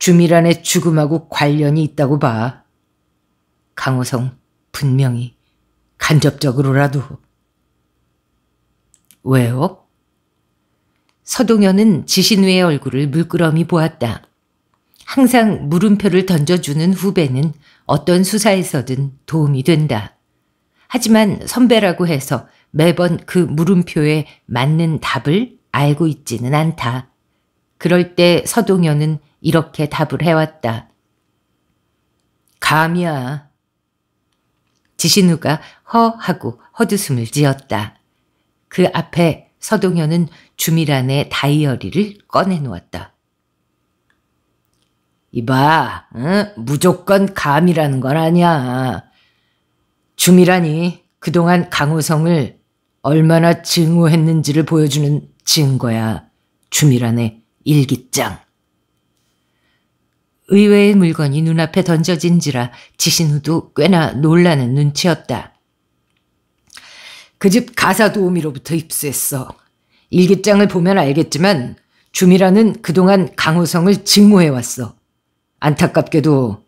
주미란의 죽음하고 관련이 있다고 봐. 강호성 분명히 간접적으로라도. 왜요? 서동현은 지신우의 얼굴을 물끄러미 보았다. 항상 물음표를 던져주는 후배는 어떤 수사에서든 도움이 된다. 하지만 선배라고 해서 매번 그 물음표에 맞는 답을 알고 있지는 않다. 그럴 때 서동현은 이렇게 답을 해왔다. 감이야. 지신우가 허 하고 헛웃음을 지었다. 그 앞에 서동현은 주미란의 다이어리를 꺼내놓았다. 이봐, 응? 무조건 감이라는 건 아니야. 줌이라니 그동안 강호성을 얼마나 증오했는지를 보여주는 증거야. 주미란의 일기장. 의외의 물건이 눈앞에 던져진지라 지신우도 꽤나 놀라는 눈치였다. 그 집 가사 도우미로부터 입수했어. 일기장을 보면 알겠지만 주미라는 그동안 강호성을 증오해왔어. 안타깝게도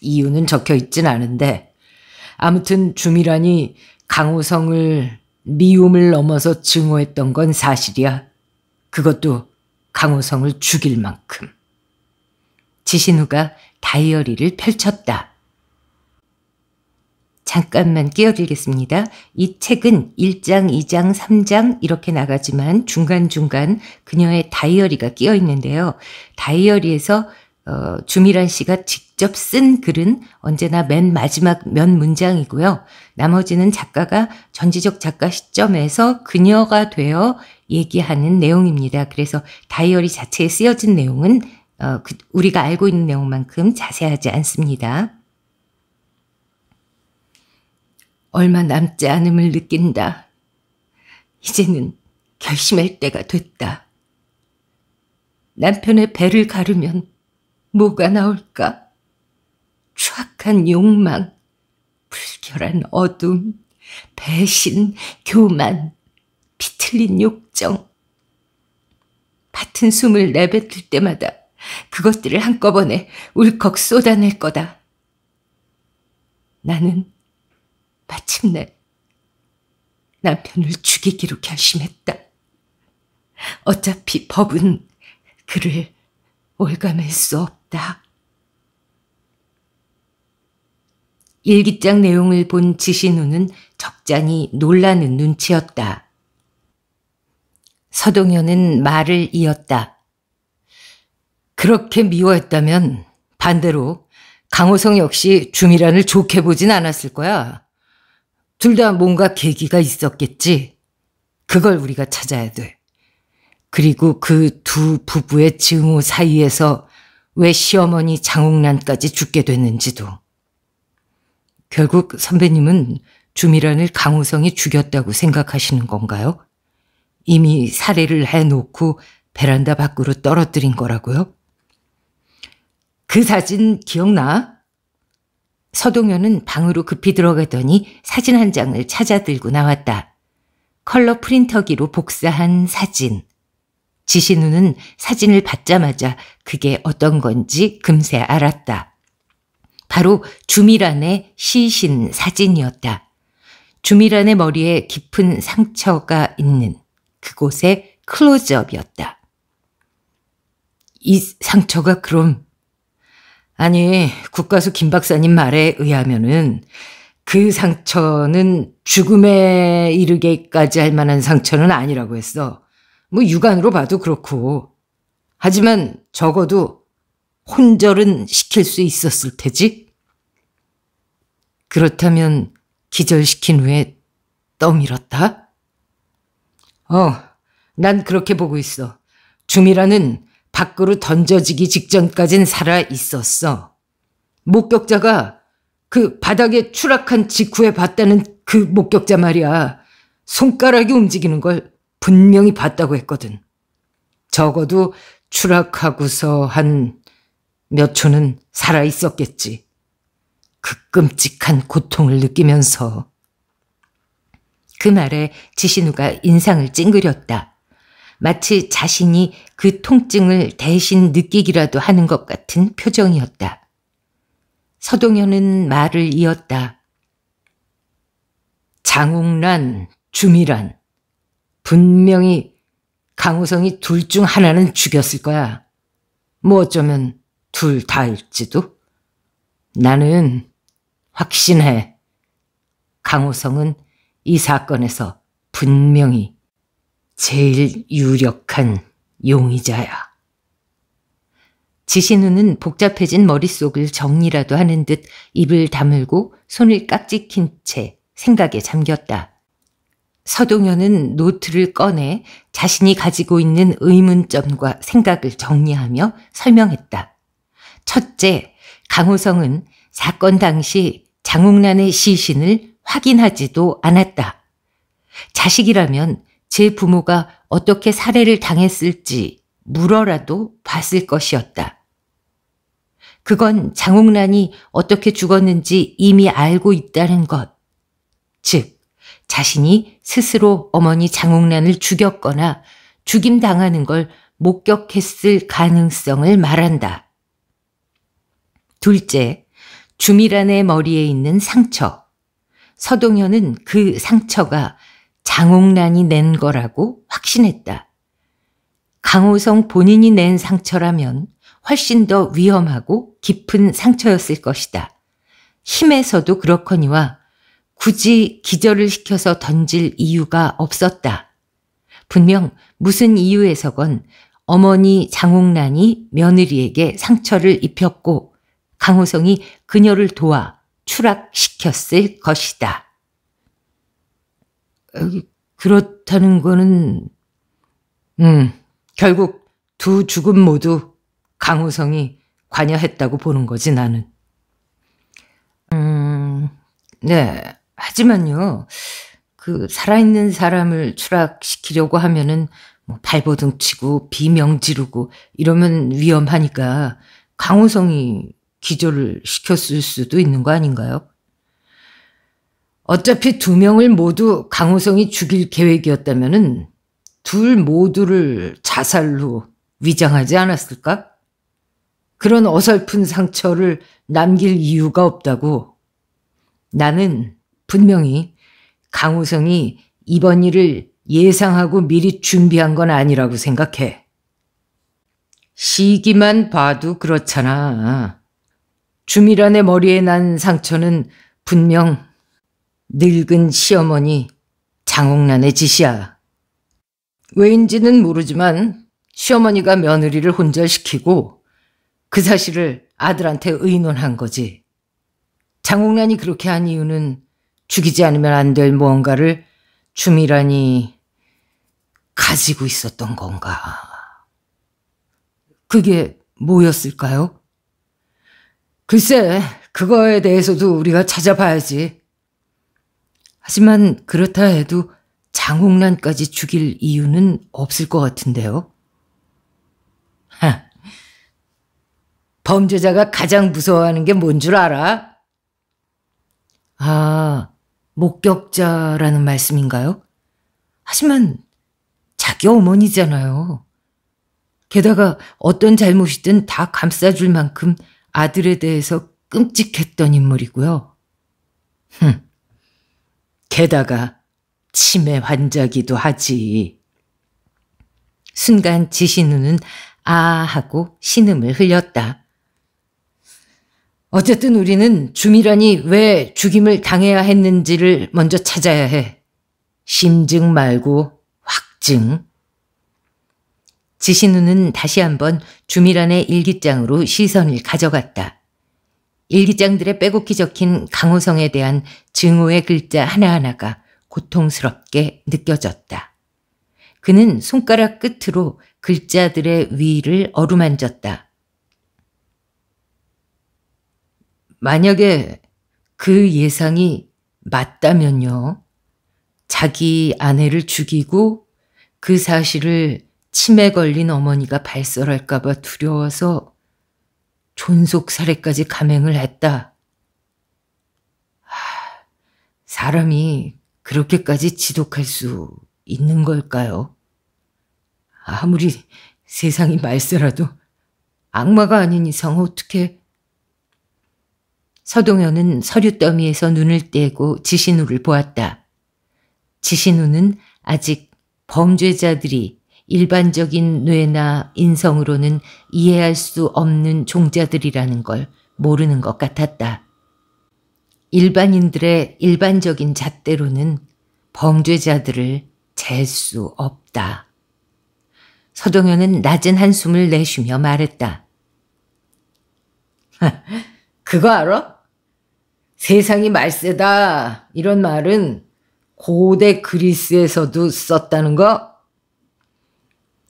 이유는 적혀 있진 않은데 아무튼 주미란이 강호성을 미움을 넘어서 증오했던 건 사실이야. 그것도 강호성을 죽일 만큼. 지신우가 다이어리를 펼쳤다. 잠깐만 끼어들겠습니다. 이 책은 1장, 2장, 3장 이렇게 나가지만 중간중간 그녀의 다이어리가 끼어 있는데요. 다이어리에서 어, 주미란 씨가 직접 쓴 글은 언제나 맨 마지막 몇 문장이고요. 나머지는 작가가 전지적 작가 시점에서 그녀가 되어 얘기하는 내용입니다. 그래서 다이어리 자체에 쓰여진 내용은 어, 그, 우리가 알고 있는 내용만큼 자세하지 않습니다. 얼마 남지 않음을 느낀다. 이제는 결심할 때가 됐다. 남편의 배를 가르면 뭐가 나올까? 추악한 욕망, 불결한 어둠, 배신, 교만, 비틀린 욕정. 밭은 숨을 내뱉을 때마다 그것들을 한꺼번에 울컥 쏟아낼 거다. 나는 마침내 남편을 죽이기로 결심했다. 어차피 법은 그를 올감할 수 없다. 있다. 일기장 내용을 본 지신우는 적잖이 놀라는 눈치였다. 서동현은 말을 이었다. 그렇게 미워했다면 반대로 강호성 역시 주미란을 좋게 보진 않았을 거야. 둘 다 뭔가 계기가 있었겠지. 그걸 우리가 찾아야 돼. 그리고 그 두 부부의 증오 사이에서 왜 시어머니 장옥란까지 죽게 됐는지도. 결국 선배님은 주미란을 강우성이 죽였다고 생각하시는 건가요? 이미 살해를 해놓고 베란다 밖으로 떨어뜨린 거라고요? 그 사진 기억나? 서동현은 방으로 급히 들어가더니 사진 한 장을 찾아 들고 나왔다. 컬러 프린터기로 복사한 사진. 지신우는 사진을 받자마자 그게 어떤 건지 금세 알았다. 바로 주미란의 시신 사진이었다. 주미란의 머리에 깊은 상처가 있는 그곳의 클로즈업이었다. 이 상처가 그럼 아니 국가수 김 박사님 말에 의하면은 그 상처는 죽음에 이르게까지 할 만한 상처는 아니라고 했어. 뭐 육안으로 봐도 그렇고. 하지만 적어도 혼절은 시킬 수 있었을 테지. 그렇다면 기절시킨 후에 떠밀었다? 어, 난 그렇게 보고 있어. 주미라는 밖으로 던져지기 직전까진 살아 있었어. 목격자가 그 바닥에 추락한 직후에 봤다는 그 목격자 말이야. 손가락이 움직이는 걸 분명히 봤다고 했거든. 적어도 추락하고서 한 몇 초는 살아 있었겠지. 그 끔찍한 고통을 느끼면서. 그 말에 지신우가 인상을 찡그렸다. 마치 자신이 그 통증을 대신 느끼기라도 하는 것 같은 표정이었다. 서동현은 말을 이었다. 장웅란 주미란. 분명히 강우성이 둘 중 하나는 죽였을 거야. 뭐 어쩌면 둘 다일지도. 나는 확신해. 강우성은이 사건에서 분명히 제일 유력한 용의자야. 지신우는 복잡해진 머릿속을 정리라도 하는 듯 입을 다물고 손을 깍지킨 채 생각에 잠겼다. 서동현은 노트를 꺼내 자신이 가지고 있는 의문점과 생각을 정리하며 설명했다. 첫째, 강호성은 사건 당시 장욱란의 시신을 확인하지도 않았다. 자식이라면 제 부모가 어떻게 살해를 당했을지 물어라도 봤을 것이었다. 그건 장옥란이 어떻게 죽었는지 이미 알고 있다는 것. 즉, 자신이 스스로 어머니 장옥란을 죽였거나 죽임당하는 걸 목격했을 가능성을 말한다. 둘째, 주미란의 머리에 있는 상처. 서동현은 그 상처가 장옥란이 낸 거라고 확신했다. 강호성 본인이 낸 상처라면 훨씬 더 위험하고 깊은 상처였을 것이다. 힘에서도 그렇거니와 굳이 기절을 시켜서 던질 이유가 없었다. 분명 무슨 이유에서건 어머니 장옥란이 며느리에게 상처를 입혔고 강호성이 그녀를 도와 추락시켰을 것이다. 어, 그렇다는 거는 음, 결국 두 죽음 모두 강호성이 관여했다고 보는 거지 나는. 음, 네. 하지만요, 그 살아있는 사람을 추락시키려고 하면은 뭐 발버둥 치고 비명 지르고 이러면 위험하니까 강우성이 기절을 시켰을 수도 있는 거 아닌가요? 어차피 두 명을 모두 강우성이 죽일 계획이었다면은 둘 모두를 자살로 위장하지 않았을까? 그런 어설픈 상처를 남길 이유가 없다고 나는 분명히 강우성이 이번 일을 예상하고 미리 준비한 건 아니라고 생각해. 시기만 봐도 그렇잖아. 주미란의 머리에 난 상처는 분명 늙은 시어머니 장옥란의 짓이야. 왜인지는 모르지만 시어머니가 며느리를 혼절시키고 그 사실을 아들한테 의논한 거지. 장옥란이 그렇게 한 이유는 죽이지 않으면 안 될 무언가를 춤이라니 가지고 있었던 건가. 그게 뭐였을까요? 글쎄, 그거에 대해서도 우리가 찾아봐야지. 하지만 그렇다 해도 장홍란까지 죽일 이유는 없을 것 같은데요. 하, 범죄자가 가장 무서워하는 게 뭔 줄 알아? 아, 목격자라는 말씀인가요? 하지만 자기 어머니잖아요. 게다가 어떤 잘못이든 다 감싸줄 만큼 아들에 대해서 끔찍했던 인물이고요. 흠. 게다가 치매 환자기도 하지. 순간 지신우는 아 하고 신음을 흘렸다. 어쨌든 우리는 주미란이 왜 죽임을 당해야 했는지를 먼저 찾아야 해. 심증 말고 확증. 지신우는 다시 한번 주미란의 일기장으로 시선을 가져갔다. 일기장들의 빼곡히 적힌 강호성에 대한 증오의 글자 하나하나가 고통스럽게 느껴졌다. 그는 손가락 끝으로 글자들의 위를 어루만졌다. 만약에 그 예상이 맞다면요. 자기 아내를 죽이고 그 사실을 치매 걸린 어머니가 발설할까봐 두려워서 존속살해까지 감행을 했다. 하, 사람이 그렇게까지 지독할 수 있는 걸까요? 아무리 세상이 말세라도 악마가 아닌 이상 어떻게 서동현은 서류 더미에서 눈을 떼고 지신우를 보았다. 지신우는 아직 범죄자들이 일반적인 뇌나 인성으로는 이해할 수 없는 종자들이라는 걸 모르는 것 같았다. 일반인들의 일반적인 잣대로는 범죄자들을 잴 수 없다. 서동현은 낮은 한숨을 내쉬며 말했다. 그거 알아? 세상이 말세다 이런 말은 고대 그리스에서도 썼다는 거?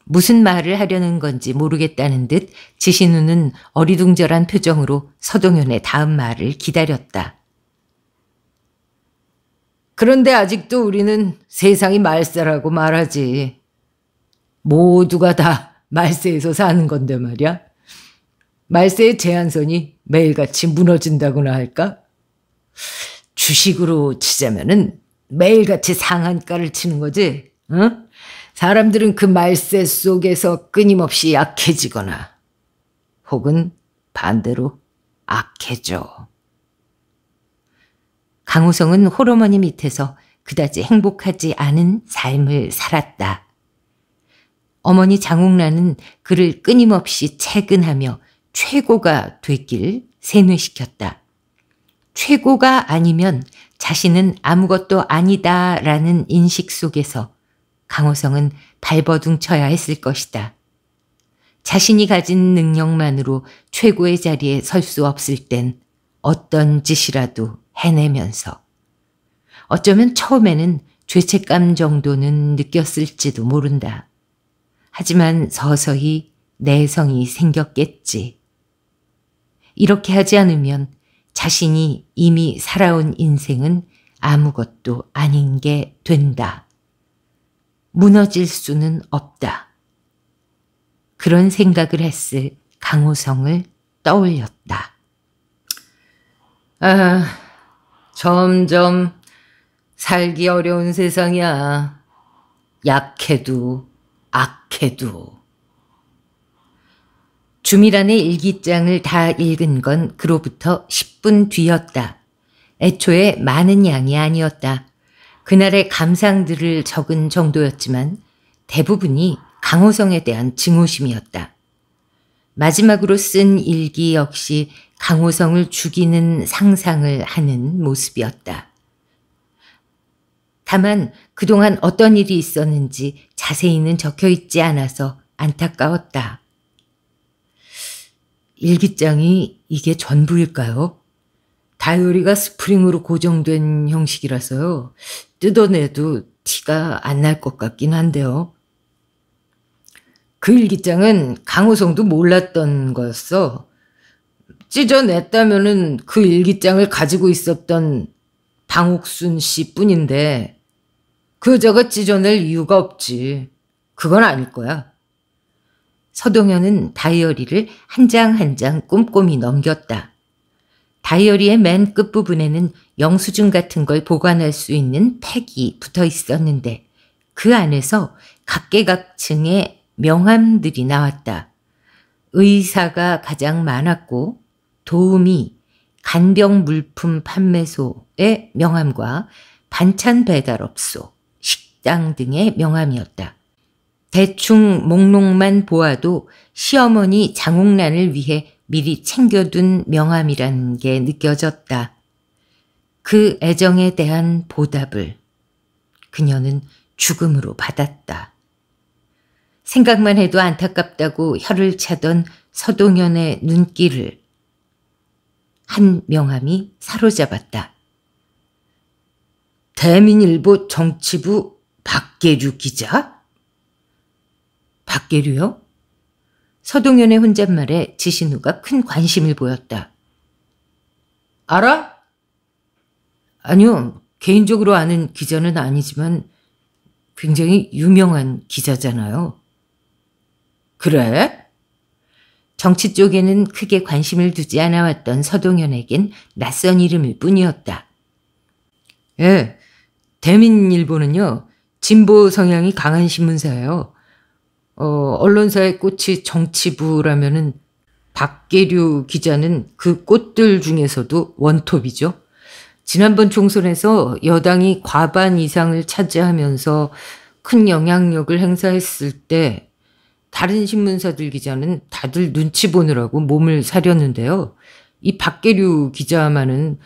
무슨 말을 하려는 건지 모르겠다는 듯 지신우는 어리둥절한 표정으로 서동현의 다음 말을 기다렸다. 그런데 아직도 우리는 세상이 말세라고 말하지. 모두가 다 말세에서 사는 건데 말이야. 말세의 제한선이 매일같이 무너진다고나 할까? 주식으로 치자면은 매일같이 상한가를 치는 거지. 응? 사람들은 그 말세 속에서 끊임없이 약해지거나 혹은 반대로 악해져. 강호성은 호러머니 밑에서 그다지 행복하지 않은 삶을 살았다. 어머니 장옥란은 그를 끊임없이 채근하며 최고가 되길 세뇌시켰다. 최고가 아니면 자신은 아무것도 아니다 라는 인식 속에서 강호성은 발버둥 쳐야 했을 것이다. 자신이 가진 능력만으로 최고의 자리에 설 수 없을 땐 어떤 짓이라도 해내면서 어쩌면 처음에는 죄책감 정도는 느꼈을지도 모른다. 하지만 서서히 내성이 생겼겠지. 이렇게 하지 않으면 자신이 이미 살아온 인생은 아무것도 아닌 게 된다. 무너질 수는 없다. 그런 생각을 했을 강호성을 떠올렸다. 아, 점점 살기 어려운 세상이야. 약해도 악해도. 주미란의 일기장을 다 읽은 건 그로부터 10분 뒤였다. 애초에 많은 양이 아니었다. 그날의 감상들을 적은 정도였지만 대부분이 강호성에 대한 증오심이었다. 마지막으로 쓴 일기 역시 강호성을 죽이는 상상을 하는 모습이었다. 다만 그동안 어떤 일이 있었는지 자세히는 적혀 있지 않아서 안타까웠다. 일기장이 이게 전부일까요? 다이어리가 스프링으로 고정된 형식이라서요. 뜯어내도 티가 안 날 것 같긴 한데요. 그 일기장은 강호성도 몰랐던 거였어. 찢어냈다면은 그 일기장을 가지고 있었던 방옥순 씨 뿐인데 그 여자가 찢어낼 이유가 없지. 그건 아닐 거야. 서동현은 다이어리를 한장 한장 한 장 꼼꼼히 넘겼다. 다이어리의 맨 끝부분에는 영수증 같은 걸 보관할 수 있는 팩이 붙어 있었는데 그 안에서 각계각층의 명함들이 나왔다. 의사가 가장 많았고 도우미, 간병 물품 판매소의 명함과 반찬 배달업소, 식당 등의 명함이었다. 대충 목록만 보아도 시어머니 장옥란을 위해 미리 챙겨둔 명함이라는 게 느껴졌다. 그 애정에 대한 보답을 그녀는 죽음으로 받았다. 생각만 해도 안타깝다고 혀를 차던 서동현의 눈길을 한 명함이 사로잡았다. 대민일보 정치부 박계류 기자? 박계류요 서동현의 혼잣말에 지신우가 큰 관심을 보였다. 알아? 아니요. 개인적으로 아는 기자는 아니지만 굉장히 유명한 기자잖아요. 그래? 정치 쪽에는 크게 관심을 두지 않아왔던 서동현에겐 낯선 이름일 뿐이었다. 예, 대민일보는요, 진보 성향이 강한 신문사예요. 어, 언론사의 꽃이 정치부라면은 박계류 기자는 그 꽃들 중에서도 원톱이죠. 지난번 총선에서 여당이 과반 이상을 차지하면서 큰 영향력을 행사했을 때 다른 신문사들 기자는 다들 눈치 보느라고 몸을 사렸는데요. 이 박계류 기자만은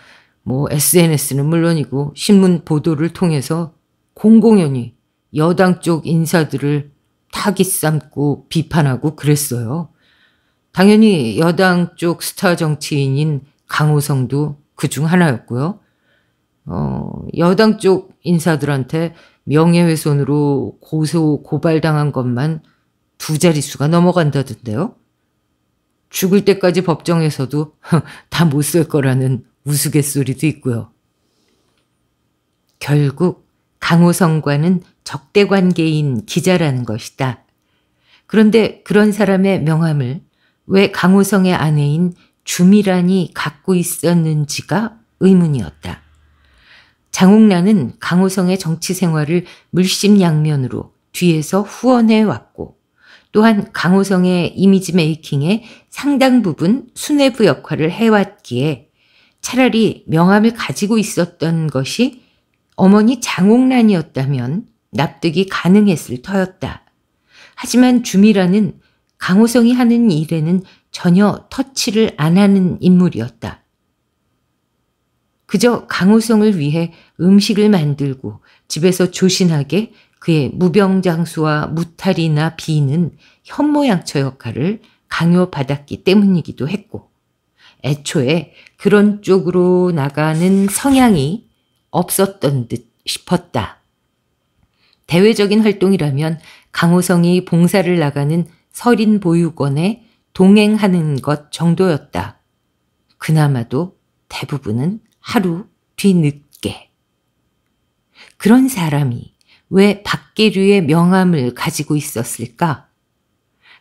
뭐 SNS는 물론이고 신문 보도를 통해서 공공연히 여당 쪽 인사들을 타깃 삼고 비판하고 그랬어요. 당연히 여당 쪽 스타 정치인인 강호성도 그 중 하나였고요. 어, 여당 쪽 인사들한테 명예훼손으로 고소, 고발당한 것만 두 자릿수가 넘어간다던데요. 죽을 때까지 법정에서도 다 못 쓸 거라는 우스갯소리도 있고요. 결국 강호성과는 적대 관계인 기자라는 것이다. 그런데 그런 사람의 명함을 왜 강호성의 아내인 주미란이 갖고 있었는지가 의문이었다. 장옥란은 강호성의 정치 생활을 물심양면으로 뒤에서 후원해 왔고 또한 강호성의 이미지 메이킹에 상당 부분 수뇌부 역할을 해왔기에 차라리 명함을 가지고 있었던 것이 어머니 장옥란이었다면 납득이 가능했을 터였다. 하지만 주미라는 강호성이 하는 일에는 전혀 터치를 안 하는 인물이었다. 그저 강호성을 위해 음식을 만들고 집에서 조신하게 그의 무병장수와 무탈이나 비는 현모양처 역할을 강요받았기 때문이기도 했고 애초에 그런 쪽으로 나가는 성향이 없었던 듯 싶었다. 대외적인 활동이라면 강호성이 봉사를 나가는 서린 보육원에 동행하는 것 정도였다. 그나마도 대부분은 하루 뒤늦게. 그런 사람이 왜 박계류의 명함을 가지고 있었을까?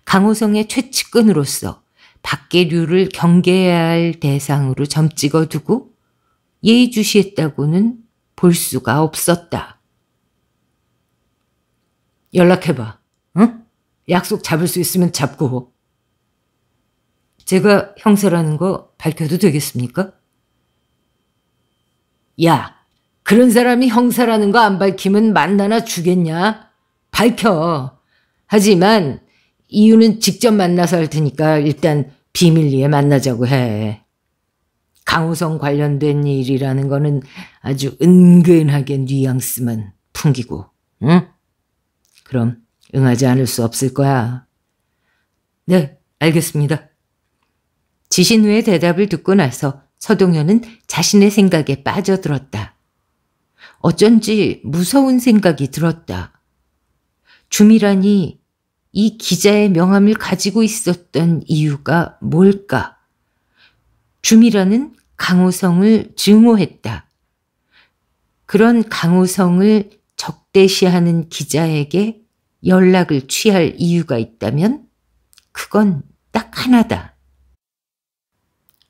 강호성의 최측근으로서 박계류를 경계해야 할 대상으로 점찍어 두고 예의주시했다고는 볼 수가 없었다. 연락해봐. 응? 약속 잡을 수 있으면 잡고. 제가 형사라는 거 밝혀도 되겠습니까? 야, 그런 사람이 형사라는 거 안 밝히면 만나나 주겠냐? 밝혀. 하지만 이유는 직접 만나서 할 테니까 일단 비밀리에 만나자고 해. 강호성 관련된 일이라는 거는 아주 은근하게 뉘앙스만 풍기고, 응? 그럼 응하지 않을 수 없을 거야. 네, 알겠습니다. 지신우의 대답을 듣고 나서 서동현은 자신의 생각에 빠져들었다. 어쩐지 무서운 생각이 들었다. 주미란이 이 기자의 명함을 가지고 있었던 이유가 뭘까? 주미란은 강호성을 증오했다. 그런 강호성을 적대시하는 기자에게 연락을 취할 이유가 있다면 그건 딱 하나다.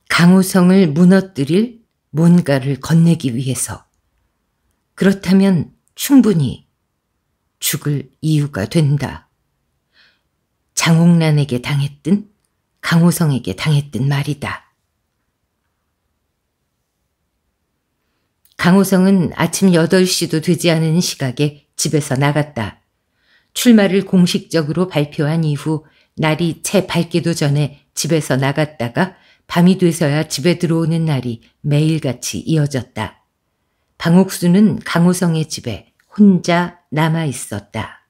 강우성을 무너뜨릴 뭔가를 건네기 위해서. 그렇다면 충분히 죽을 이유가 된다. 장옥란에게 당했든 강호성에게 당했든 말이다. 강호성은 아침 8시도 되지 않은 시각에 집에서 나갔다. 출마를 공식적으로 발표한 이후 날이 채 밝기도 전에 집에서 나갔다가 밤이 돼서야 집에 들어오는 날이 매일같이 이어졌다. 방옥수는 강호성의 집에 혼자 남아 있었다.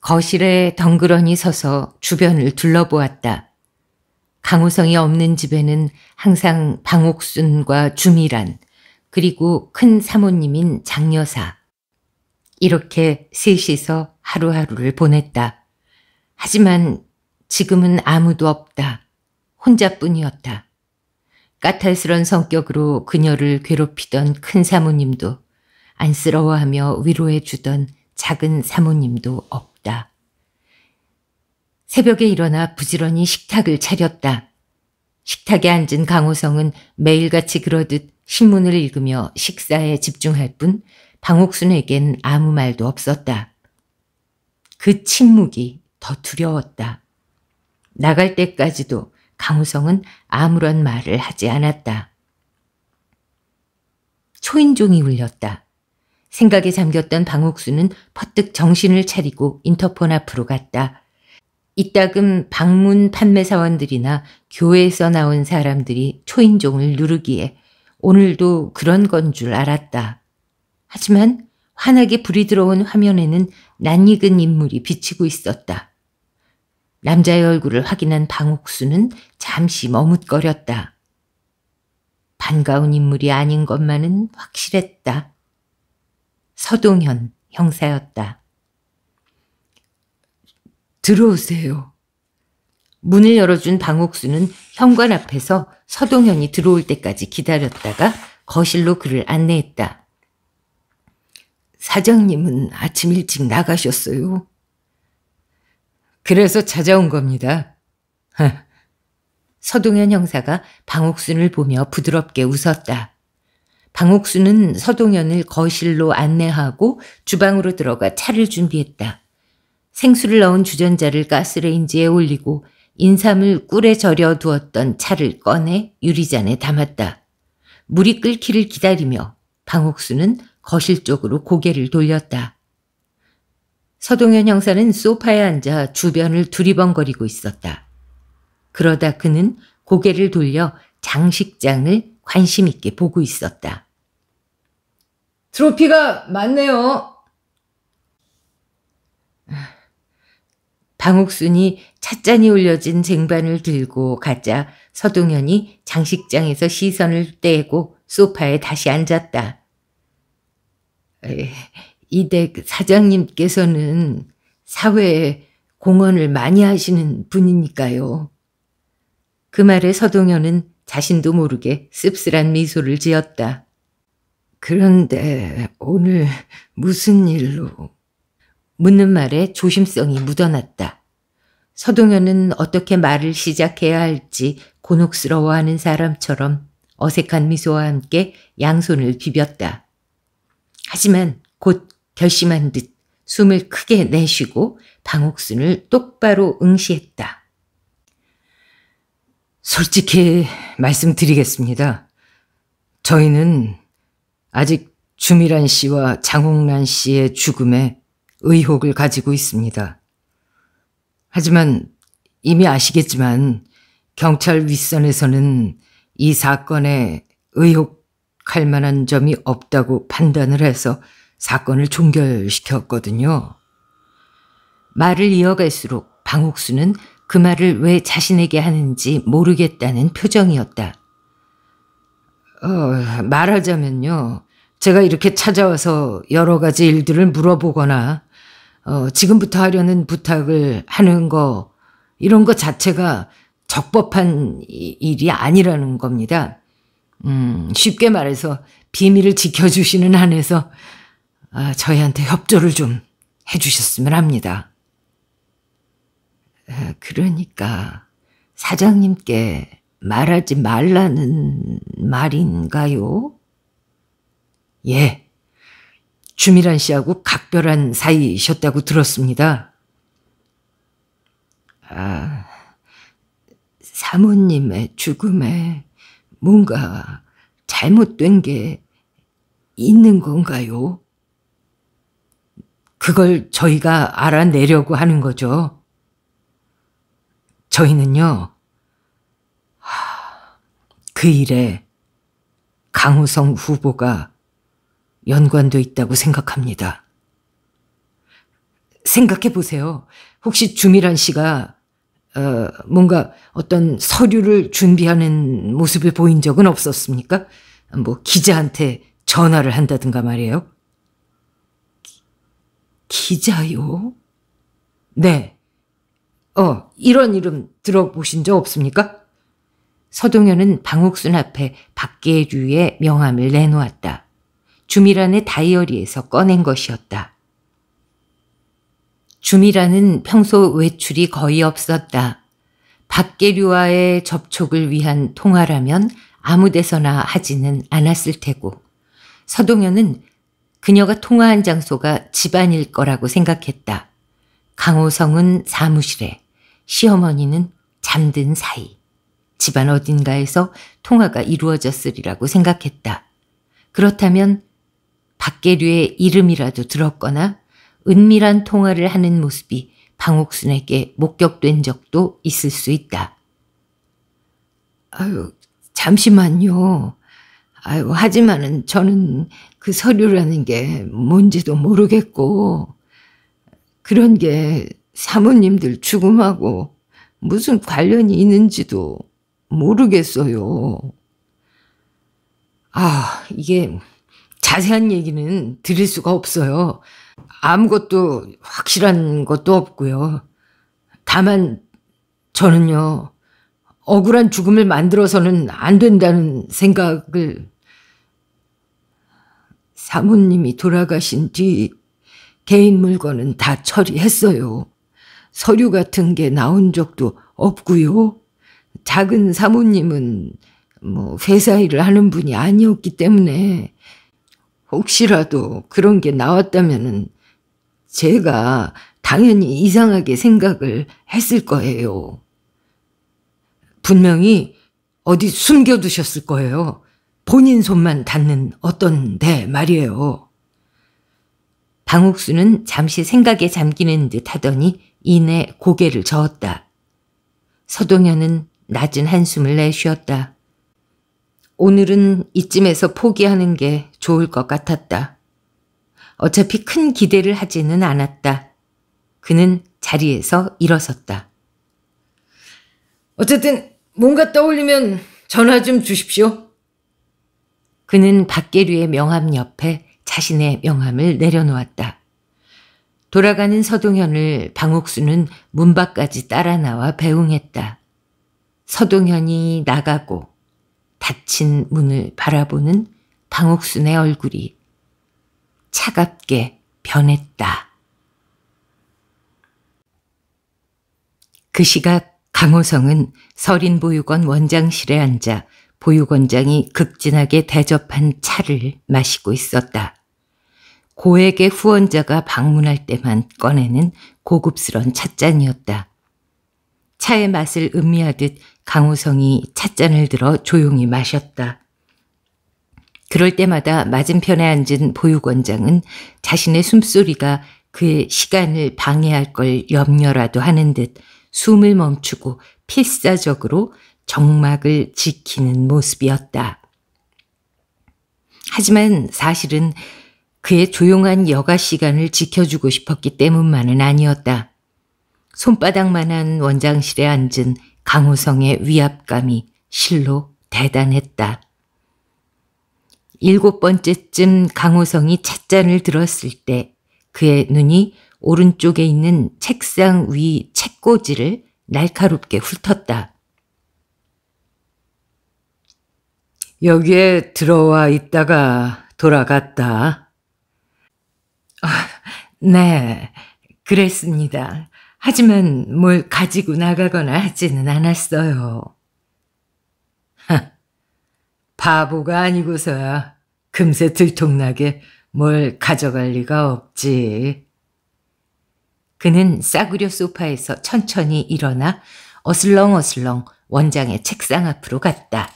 거실에 덩그러니 서서 주변을 둘러보았다. 강호성이 없는 집에는 항상 방옥순과 주미란, 그리고 큰 사모님인 장여사. 이렇게 셋이서 하루하루를 보냈다. 하지만 지금은 아무도 없다. 혼자뿐이었다. 까탈스런 성격으로 그녀를 괴롭히던 큰 사모님도 안쓰러워하며 위로해주던 작은 사모님도 없다. 새벽에 일어나 부지런히 식탁을 차렸다. 식탁에 앉은 강호성은 매일같이 그러듯 신문을 읽으며 식사에 집중할 뿐 방옥순에겐 아무 말도 없었다. 그 침묵이 더 두려웠다. 나갈 때까지도 강우성은 아무런 말을 하지 않았다. 초인종이 울렸다. 생각에 잠겼던 방옥수는 퍼뜩 정신을 차리고 인터폰 앞으로 갔다. 이따금 방문 판매사원들이나 교회에서 나온 사람들이 초인종을 누르기에 오늘도 그런 건 줄 알았다. 하지만 환하게 불이 들어온 화면에는 낯익은 인물이 비치고 있었다. 남자의 얼굴을 확인한 방옥수는 잠시 머뭇거렸다. 반가운 인물이 아닌 것만은 확실했다. 서동현 형사였다. 들어오세요. 문을 열어준 방옥수는 현관 앞에서 서동현이 들어올 때까지 기다렸다가 거실로 그를 안내했다. 사장님은 아침 일찍 나가셨어요. 그래서 찾아온 겁니다. 서동현 형사가 방옥순을 보며 부드럽게 웃었다. 방옥순은 서동현을 거실로 안내하고 주방으로 들어가 차를 준비했다. 생수를 넣은 주전자를 가스레인지에 올리고 인삼을 꿀에 절여 두었던 차를 꺼내 유리잔에 담았다. 물이 끓기를 기다리며 방옥수는 거실 쪽으로 고개를 돌렸다. 서동현 형사는 소파에 앉아 주변을 두리번거리고 있었다. 그러다 그는 고개를 돌려 장식장을 관심 있게 보고 있었다. 트로피가 맞네요 방옥순이 찻잔이 올려진 쟁반을 들고 가자 서동현이 장식장에서 시선을 떼고 소파에 다시 앉았다. 이댁 사장님께서는 사회에 공헌을 많이 하시는 분이니까요. 그 말에 서동현은 자신도 모르게 씁쓸한 미소를 지었다. 그런데 오늘 무슨 일로? 묻는 말에 조심성이 묻어났다. 서동현은 어떻게 말을 시작해야 할지 곤혹스러워하는 사람처럼 어색한 미소와 함께 양손을 비볐다. 하지만 곧 결심한 듯 숨을 크게 내쉬고 방옥순을 똑바로 응시했다. 솔직히 말씀드리겠습니다. 저희는 아직 주미란 씨와 장홍란 씨의 죽음에 의혹을 가지고 있습니다. 하지만 이미 아시겠지만 경찰 윗선에서는 이 사건에 의혹할 만한 점이 없다고 판단을 해서 사건을 종결시켰거든요. 말을 이어갈수록 방옥수는 그 말을 왜 자신에게 하는지 모르겠다는 표정이었다. 어, 말하자면요. 제가 이렇게 찾아와서 여러 가지 일들을 물어보거나 어, 지금부터 하려는 부탁을 하는 거 이런 것 자체가 적법한 일이 아니라는 겁니다. 음, 쉽게 말해서 비밀을 지켜주시는 한에서 아, 저희한테 협조를 좀 해주셨으면 합니다. 그러니까 사장님께 말하지 말라는 말인가요? 예. 주미란 씨하고 각별한 사이셨다고 들었습니다. 아, 사모님의 죽음에 뭔가 잘못된 게 있는 건가요? 그걸 저희가 알아내려고 하는 거죠. 저희는요, 그 일에 강호성 후보가 연관돼 있다고 생각합니다. 생각해 보세요. 혹시 주미란 씨가 어, 뭔가 어떤 서류를 준비하는 모습을 보인 적은 없었습니까? 뭐 기자한테 전화를 한다든가 말이에요. 기, 기자요? 네. 어, 이런 이름 들어보신 적 없습니까? 서동현은 방옥순 앞에 박계류의 명함을 내놓았다. 주미란의 다이어리에서 꺼낸 것이었다. 주미란은 평소 외출이 거의 없었다. 박계류와의 접촉을 위한 통화라면 아무 데서나 하지는 않았을 테고 서동현은 그녀가 통화한 장소가 집안일 거라고 생각했다. 강호성은 사무실에, 시어머니는 잠든 사이. 집안 어딘가에서 통화가 이루어졌으리라고 생각했다. 그렇다면 박계류의 이름이라도 들었거나 은밀한 통화를 하는 모습이 방옥순에게 목격된 적도 있을 수 있다. 아유, 잠시만요. 아유, 하지만은 저는 그 서류라는 게 뭔지도 모르겠고, 그런 게 사모님들 죽음하고 무슨 관련이 있는지도 모르겠어요. 아, 이게 자세한 얘기는 드릴 수가 없어요. 아무것도 확실한 것도 없고요. 다만 저는요. 억울한 죽음을 만들어서는 안 된다는 생각을 사모님이 돌아가신 뒤 개인 물건은 다 처리했어요. 서류 같은 게 나온 적도 없고요. 작은 사모님은 뭐 회사 일을 하는 분이 아니었기 때문에 혹시라도 그런 게 나왔다면 제가 당연히 이상하게 생각을 했을 거예요. 분명히 어디 숨겨두셨을 거예요. 본인 손만 닿는 어떤 데 말이에요. 방옥수는 잠시 생각에 잠기는 듯 하더니 이내 고개를 저었다. 서동현은 낮은 한숨을 내쉬었다. 오늘은 이쯤에서 포기하는 게 좋을 것 같았다. 어차피 큰 기대를 하지는 않았다. 그는 자리에서 일어섰다. 어쨌든 뭔가 떠올리면 전화 좀 주십시오. 그는 박계류의 명함 옆에 자신의 명함을 내려놓았다. 돌아가는 서동현을 방옥수는 문 밖까지 따라 나와 배웅했다. 서동현이 나가고 닫힌 문을 바라보는 방옥순의 얼굴이 차갑게 변했다. 그 시각 강호성은 서린보육원 원장실에 앉아 보육원장이 극진하게 대접한 차를 마시고 있었다. 고액의 후원자가 방문할 때만 꺼내는 고급스런 찻잔이었다. 차의 맛을 음미하듯 강우성이 찻잔을 들어 조용히 마셨다. 그럴 때마다 맞은편에 앉은 보육원장은 자신의 숨소리가 그의 시간을 방해할 걸 염려라도 하는 듯 숨을 멈추고 필사적으로 정막을 지키는 모습이었다. 하지만 사실은 그의 조용한 여가 시간을 지켜주고 싶었기 때문만은 아니었다. 손바닥만한 원장실에 앉은 강우성의 위압감이 실로 대단했다. 일곱 번째쯤 강우성이 찻잔을 들었을 때 그의 눈이 오른쪽에 있는 책상 위 책꽂이를 날카롭게 훑었다. 여기에 들어와 있다가 돌아갔다. 아, 네, 그랬습니다. 하지만 뭘 가지고 나가거나 하지는 않았어요. 하, 바보가 아니고서야 금세 들통나게 뭘 가져갈 리가 없지. 그는 싸구려 소파에서 천천히 일어나 어슬렁어슬렁 원장의 책상 앞으로 갔다.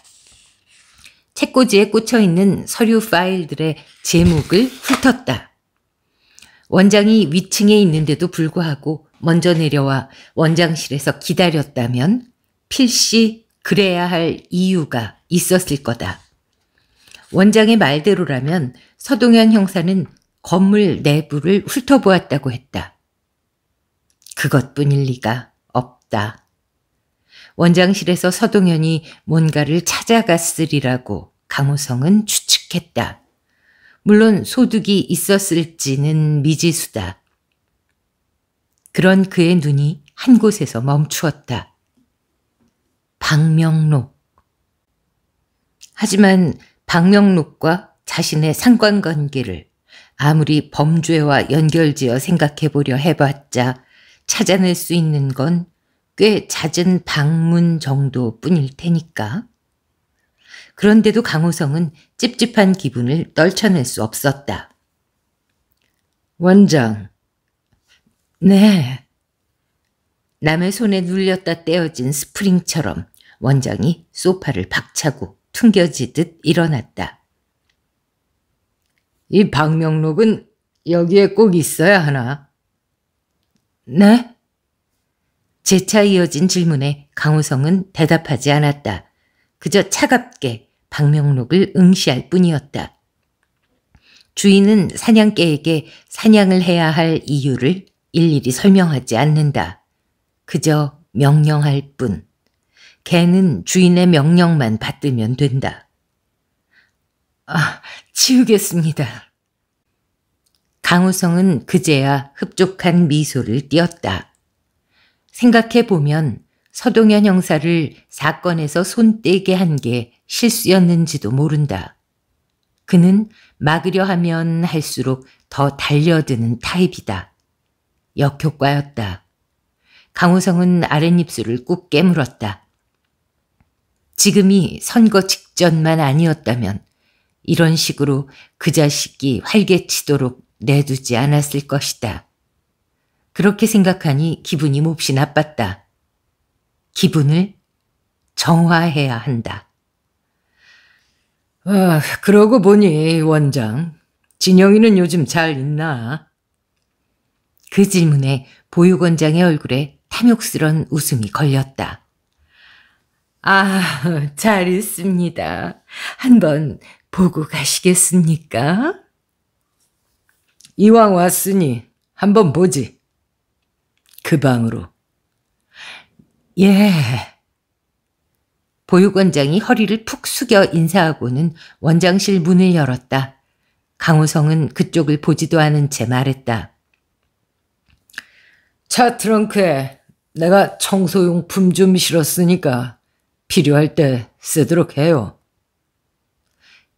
책꽂이에 꽂혀있는 서류 파일들의 제목을 훑었다. 원장이 위층에 있는데도 불구하고 먼저 내려와 원장실에서 기다렸다면 필시 그래야 할 이유가 있었을 거다. 원장의 말대로라면 서동현 형사는 건물 내부를 훑어보았다고 했다. 그것뿐일 리가 없다. 원장실에서 서동현이 뭔가를 찾아갔으리라고 강호성은 추측했다. 물론 소득이 있었을지는 미지수다. 그런 그의 눈이 한 곳에서 멈추었다. 박명록. 하지만 박명록과 자신의 상관관계를 아무리 범죄와 연결지어 생각해보려 해봤자 찾아낼 수 있는 건 꽤 잦은 방문 정도 뿐일 테니까. 그런데도 강호성은 찝찝한 기분을 떨쳐낼 수 없었다. 원장, 네. 남의 손에 눌렸다 떼어진 스프링처럼 원장이 소파를 박차고 퉁겨지듯 일어났다. 이 방명록은 여기에 꼭 있어야 하나? 네? 재차 이어진 질문에 강우성은 대답하지 않았다. 그저 차갑게 방명록을 응시할 뿐이었다. 주인은 사냥개에게 사냥을 해야 할 이유를 일일이 설명하지 않는다. 그저 명령할 뿐. 개는 주인의 명령만 받들면 된다. 아, 지우겠습니다 강우성은 그제야 흡족한 미소를 띄었다. 생각해보면 서동현 형사를 사건에서 손 떼게 한 게 실수였는지도 모른다. 그는 막으려 하면 할수록 더 달려드는 타입이다. 역효과였다. 강호성은 아랫입술을 꾹 깨물었다. 지금이 선거 직전만 아니었다면 이런 식으로 그 자식이 활개치도록 내두지 않았을 것이다. 그렇게 생각하니 기분이 몹시 나빴다. 기분을 정화해야 한다. 아, 그러고 보니 원장, 진영이는 요즘 잘 있나? 그 질문에 보육원장의 얼굴에 탐욕스런 웃음이 걸렸다. 아, 잘 있습니다. 한번 보고 가시겠습니까? 이왕 왔으니 한번 보지. 그 방으로. 예. 보육원장이 허리를 푹 숙여 인사하고는 원장실 문을 열었다. 강호성은 그쪽을 보지도 않은 채 말했다. 차 트렁크에 내가 청소용품 좀 실었으니까 필요할 때 쓰도록 해요.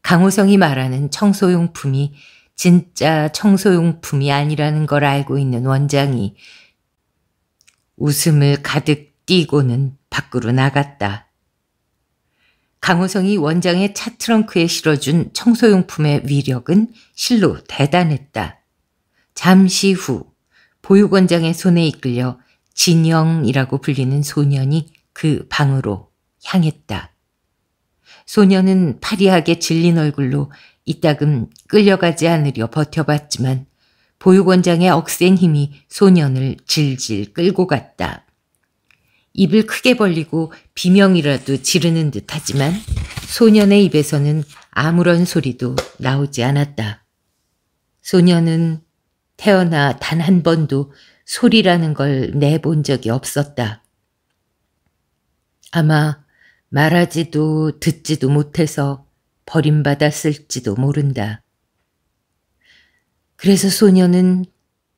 강호성이 말하는 청소용품이 진짜 청소용품이 아니라는 걸 알고 있는 원장이 웃음을 가득 띄고는 밖으로 나갔다. 강호성이 원장의 차 트렁크에 실어준 청소용품의 위력은 실로 대단했다. 잠시 후 보육원장의 손에 이끌려 진영이라고 불리는 소년이 그 방으로 향했다. 소년은 파리하게 질린 얼굴로 이따금 끌려가지 않으려 버텨봤지만 보육원장의 억센 힘이 소년을 질질 끌고 갔다. 입을 크게 벌리고 비명이라도 지르는 듯 하지만 소년의 입에서는 아무런 소리도 나오지 않았다. 소년은 태어나 단 한 번도 소리라는 걸 내본 적이 없었다. 아마 말하지도 듣지도 못해서 버림받았을지도 모른다. 그래서 소녀는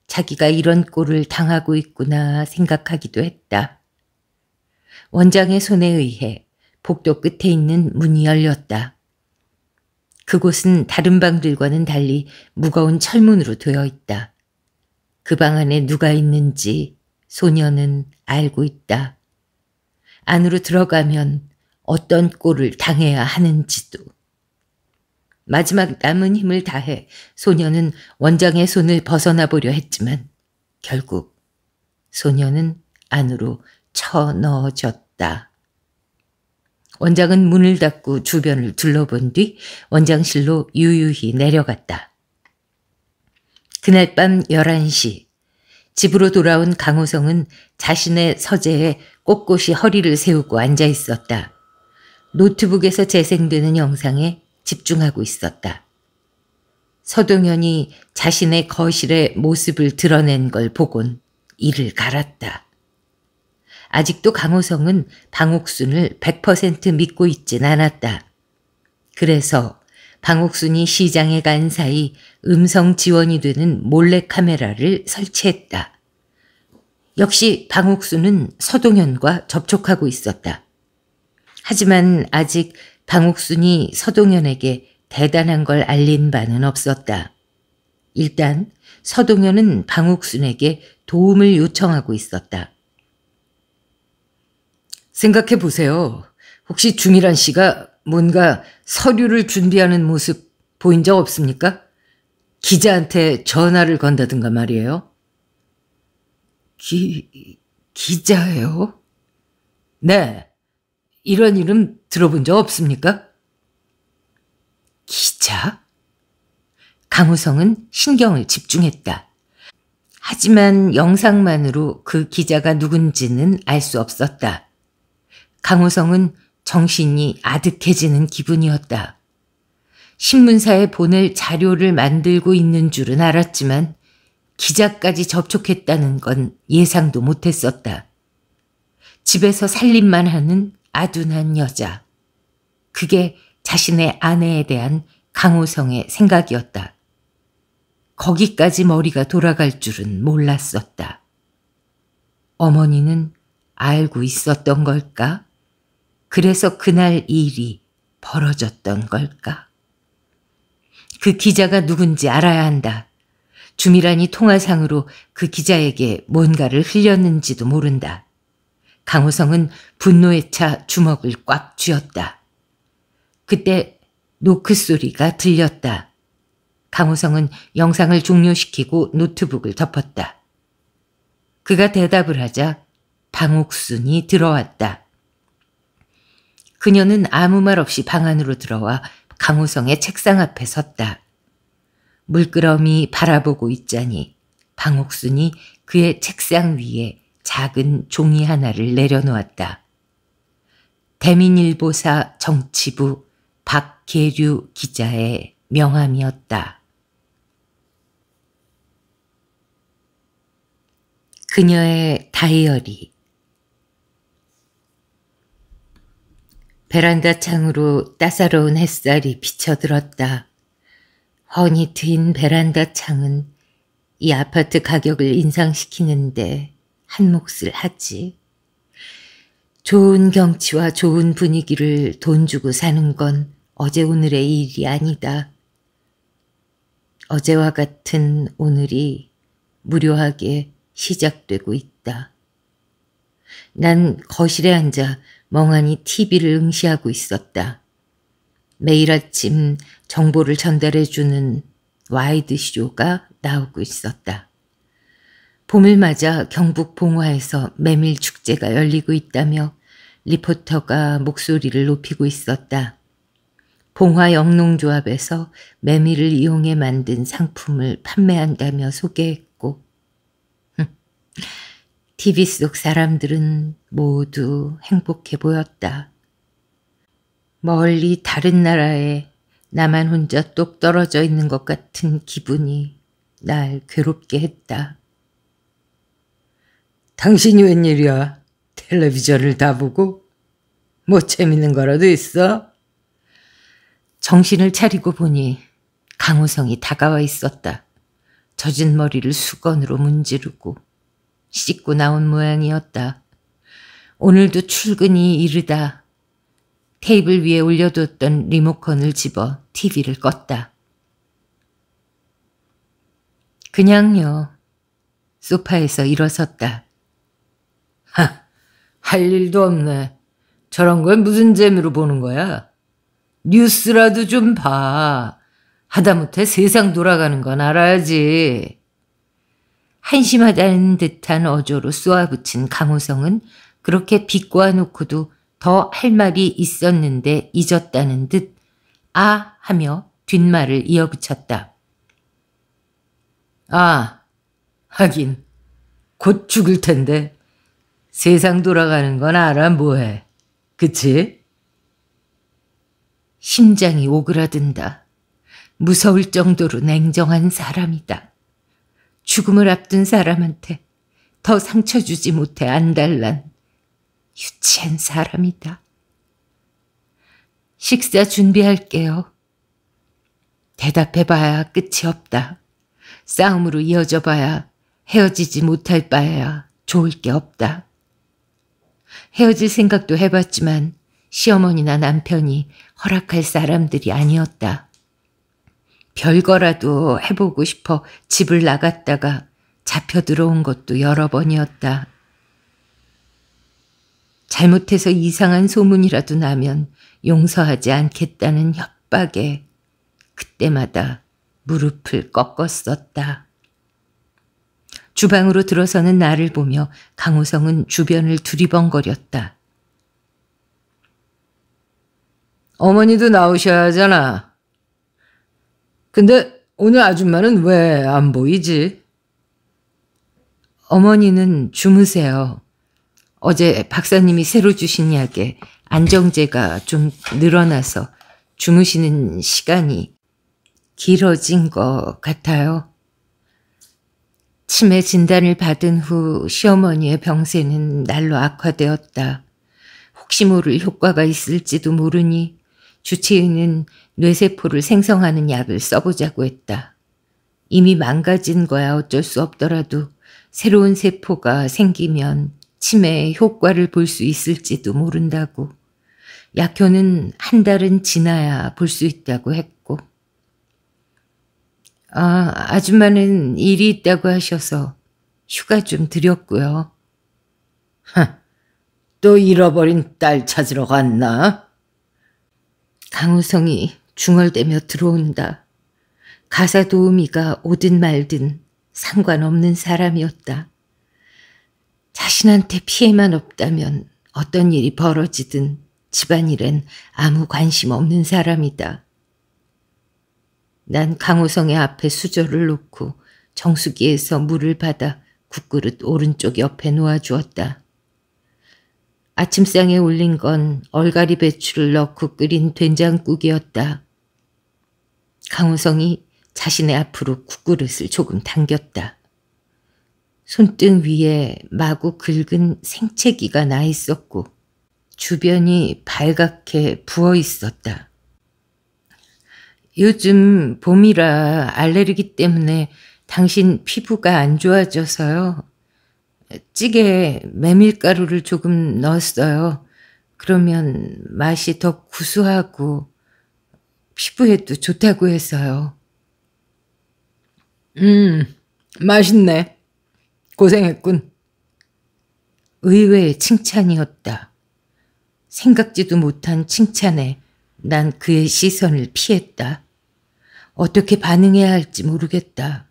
자기가 이런 꼴을 당하고 있구나 생각하기도 했다. 원장의 손에 의해 복도 끝에 있는 문이 열렸다. 그곳은 다른 방들과는 달리 무거운 철문으로 되어 있다. 그방 안에 누가 있는지 소녀는 알고 있다. 안으로 들어가면 어떤 꼴을 당해야 하는지도. 마지막 남은 힘을 다해 소녀는 원장의 손을 벗어나 보려 했지만 결국 소녀는 안으로 쳐 넣어졌다. 원장은 문을 닫고 주변을 둘러본 뒤 원장실로 유유히 내려갔다. 그날 밤 11시 집으로 돌아온 강호성은 자신의 서재에 꼿꼿이 허리를 세우고 앉아 있었다. 노트북에서 재생되는 영상에 집중하고 있었다. 서동현이 자신의 거실의 모습을 드러낸 걸 보곤 이를 갈았다. 아직도 강호성은 방옥순을 100% 믿고 있진 않았다. 그래서 방옥순이 시장에 간 사이 음성 지원이 되는 몰래카메라를 설치했다. 역시 방옥순은 서동현과 접촉하고 있었다. 하지만 아직 방옥순이 서동현에게 대단한 걸 알린 바는 없었다. 일단 서동현은 방옥순에게 도움을 요청하고 있었다. 생각해 보세요. 혹시 중일한 씨가 뭔가 서류를 준비하는 모습 보인 적 없습니까? 기자한테 전화를 건다든가 말이에요. 기, 기자요? 예 네. 이런 이름 들어본 적 없습니까? 기자? 강우성은 신경을 집중했다. 하지만 영상만으로 그 기자가 누군지는 알 수 없었다. 강우성은 정신이 아득해지는 기분이었다. 신문사에 보낼 자료를 만들고 있는 줄은 알았지만 기자까지 접촉했다는 건 예상도 못했었다. 집에서 살림만 하는 아둔한 여자. 그게 자신의 아내에 대한 강호성의 생각이었다. 거기까지 머리가 돌아갈 줄은 몰랐었다. 어머니는 알고 있었던 걸까? 그래서 그날 일이 벌어졌던 걸까? 그 기자가 누군지 알아야 한다. 주미란이 통화상으로 그 기자에게 뭔가를 흘렸는지도 모른다. 강호성은 분노에 차 주먹을 꽉 쥐었다. 그때 노크 소리가 들렸다. 강호성은 영상을 종료시키고 노트북을 덮었다. 그가 대답을 하자 방옥순이 들어왔다. 그녀는 아무 말 없이 방 안으로 들어와 강우성의 책상 앞에 섰다. 물끄러미 바라보고 있자니 방옥순이 그의 책상 위에 작은 종이 하나를 내려놓았다. 대민일보사 정치부 박계류 기자의 명함이었다. 그녀의 다이어리 베란다 창으로 따사로운 햇살이 비쳐들었다. 허니 트인 베란다 창은 이 아파트 가격을 인상시키는데 한몫을 하지. 좋은 경치와 좋은 분위기를 돈 주고 사는 건 어제 오늘의 일이 아니다. 어제와 같은 오늘이 무료하게 시작되고 있다. 난 거실에 앉아 멍하니 TV를 응시하고 있었다. 매일 아침 정보를 전달해주는 와이드 쇼가 나오고 있었다. 봄을 맞아 경북 봉화에서 메밀 축제가 열리고 있다며 리포터가 목소리를 높이고 있었다. 봉화 영농조합에서 메밀을 이용해 만든 상품을 판매한다며 소개했고 TV 속 사람들은 모두 행복해 보였다. 멀리 다른 나라에 나만 혼자 똑 떨어져 있는 것 같은 기분이 날 괴롭게 했다. 당신이 웬일이야? 텔레비전을 다 보고? 뭐 재밌는 거라도 있어? 정신을 차리고 보니 강우성이 다가와 있었다. 젖은 머리를 수건으로 문지르고 씻고 나온 모양이었다. 오늘도 출근이 이르다. 테이블 위에 올려뒀던 리모컨을 집어 TV를 껐다. 그냥요. 소파에서 일어섰다. 하, 할 일도 없네. 저런 걸 무슨 재미로 보는 거야? 뉴스라도 좀 봐. 하다못해 세상 돌아가는 건 알아야지. 한심하다는 듯한 어조로 쏘아붙인 강호성은 그렇게 비꼬아놓고도 더 할 말이 있었는데 잊었다는 듯 아 하며 뒷말을 이어붙였다. 아 하긴 곧 죽을 텐데 세상 돌아가는 건 알아 뭐해 그치? 심장이 오그라든다. 무서울 정도로 냉정한 사람이다. 죽음을 앞둔 사람한테 더 상처 주지 못해 안달난 유치한 사람이다. 식사 준비할게요. 대답해봐야 끝이 없다. 싸움으로 이어져 봐야 헤어지지 못할 바에야 좋을 게 없다. 헤어질 생각도 해봤지만 시어머니나 남편이 허락할 사람들이 아니었다. 별거라도 해보고 싶어 집을 나갔다가 잡혀 들어온 것도 여러 번이었다. 잘못해서 이상한 소문이라도 나면 용서하지 않겠다는 협박에 그때마다 무릎을 꺾었었다. 주방으로 들어서는 나를 보며 강호성은 주변을 두리번거렸다. 어머니도 나오셔야 하잖아. 근데 오늘 아줌마는 왜 안 보이지? 어머니는 주무세요. 어제 박사님이 새로 주신 약에 안정제가 좀 늘어나서 주무시는 시간이 길어진 것 같아요. 치매 진단을 받은 후 시어머니의 병세는 날로 악화되었다. 혹시 모를 효과가 있을지도 모르니 주치의는 뇌세포를 생성하는 약을 써보자고 했다. 이미 망가진 거야 어쩔 수 없더라도 새로운 세포가 생기면 치매의 효과를 볼 수 있을지도 모른다고. 약효는 한 달은 지나야 볼 수 있다고 했고. 아, 아줌마는 일이 있다고 하셔서 휴가 좀 드렸고요. 또 잃어버린 딸 찾으러 갔나? 강우성이 중얼대며 들어온다. 가사 도우미가 오든 말든 상관없는 사람이었다. 자신한테 피해만 없다면 어떤 일이 벌어지든 집안일엔 아무 관심 없는 사람이다. 난 강호성의 앞에 수저를 놓고 정수기에서 물을 받아 국그릇 오른쪽 옆에 놓아주었다. 아침상에 올린 건 얼갈이 배추를 넣고 끓인 된장국이었다. 강호성이 자신의 앞으로 국그릇을 조금 당겼다. 손등 위에 마구 긁은 생채기가 나 있었고 주변이 발갛게 부어 있었다. 요즘 봄이라 알레르기 때문에 당신 피부가 안 좋아져서요. 찌개에 메밀가루를 조금 넣었어요. 그러면 맛이 더 구수하고 피부에도 좋다고 해서요. 음, 맛있네. 고생했군. 의외의 칭찬이었다. 생각지도 못한 칭찬에 난 그의 시선을 피했다. 어떻게 반응해야 할지 모르겠다.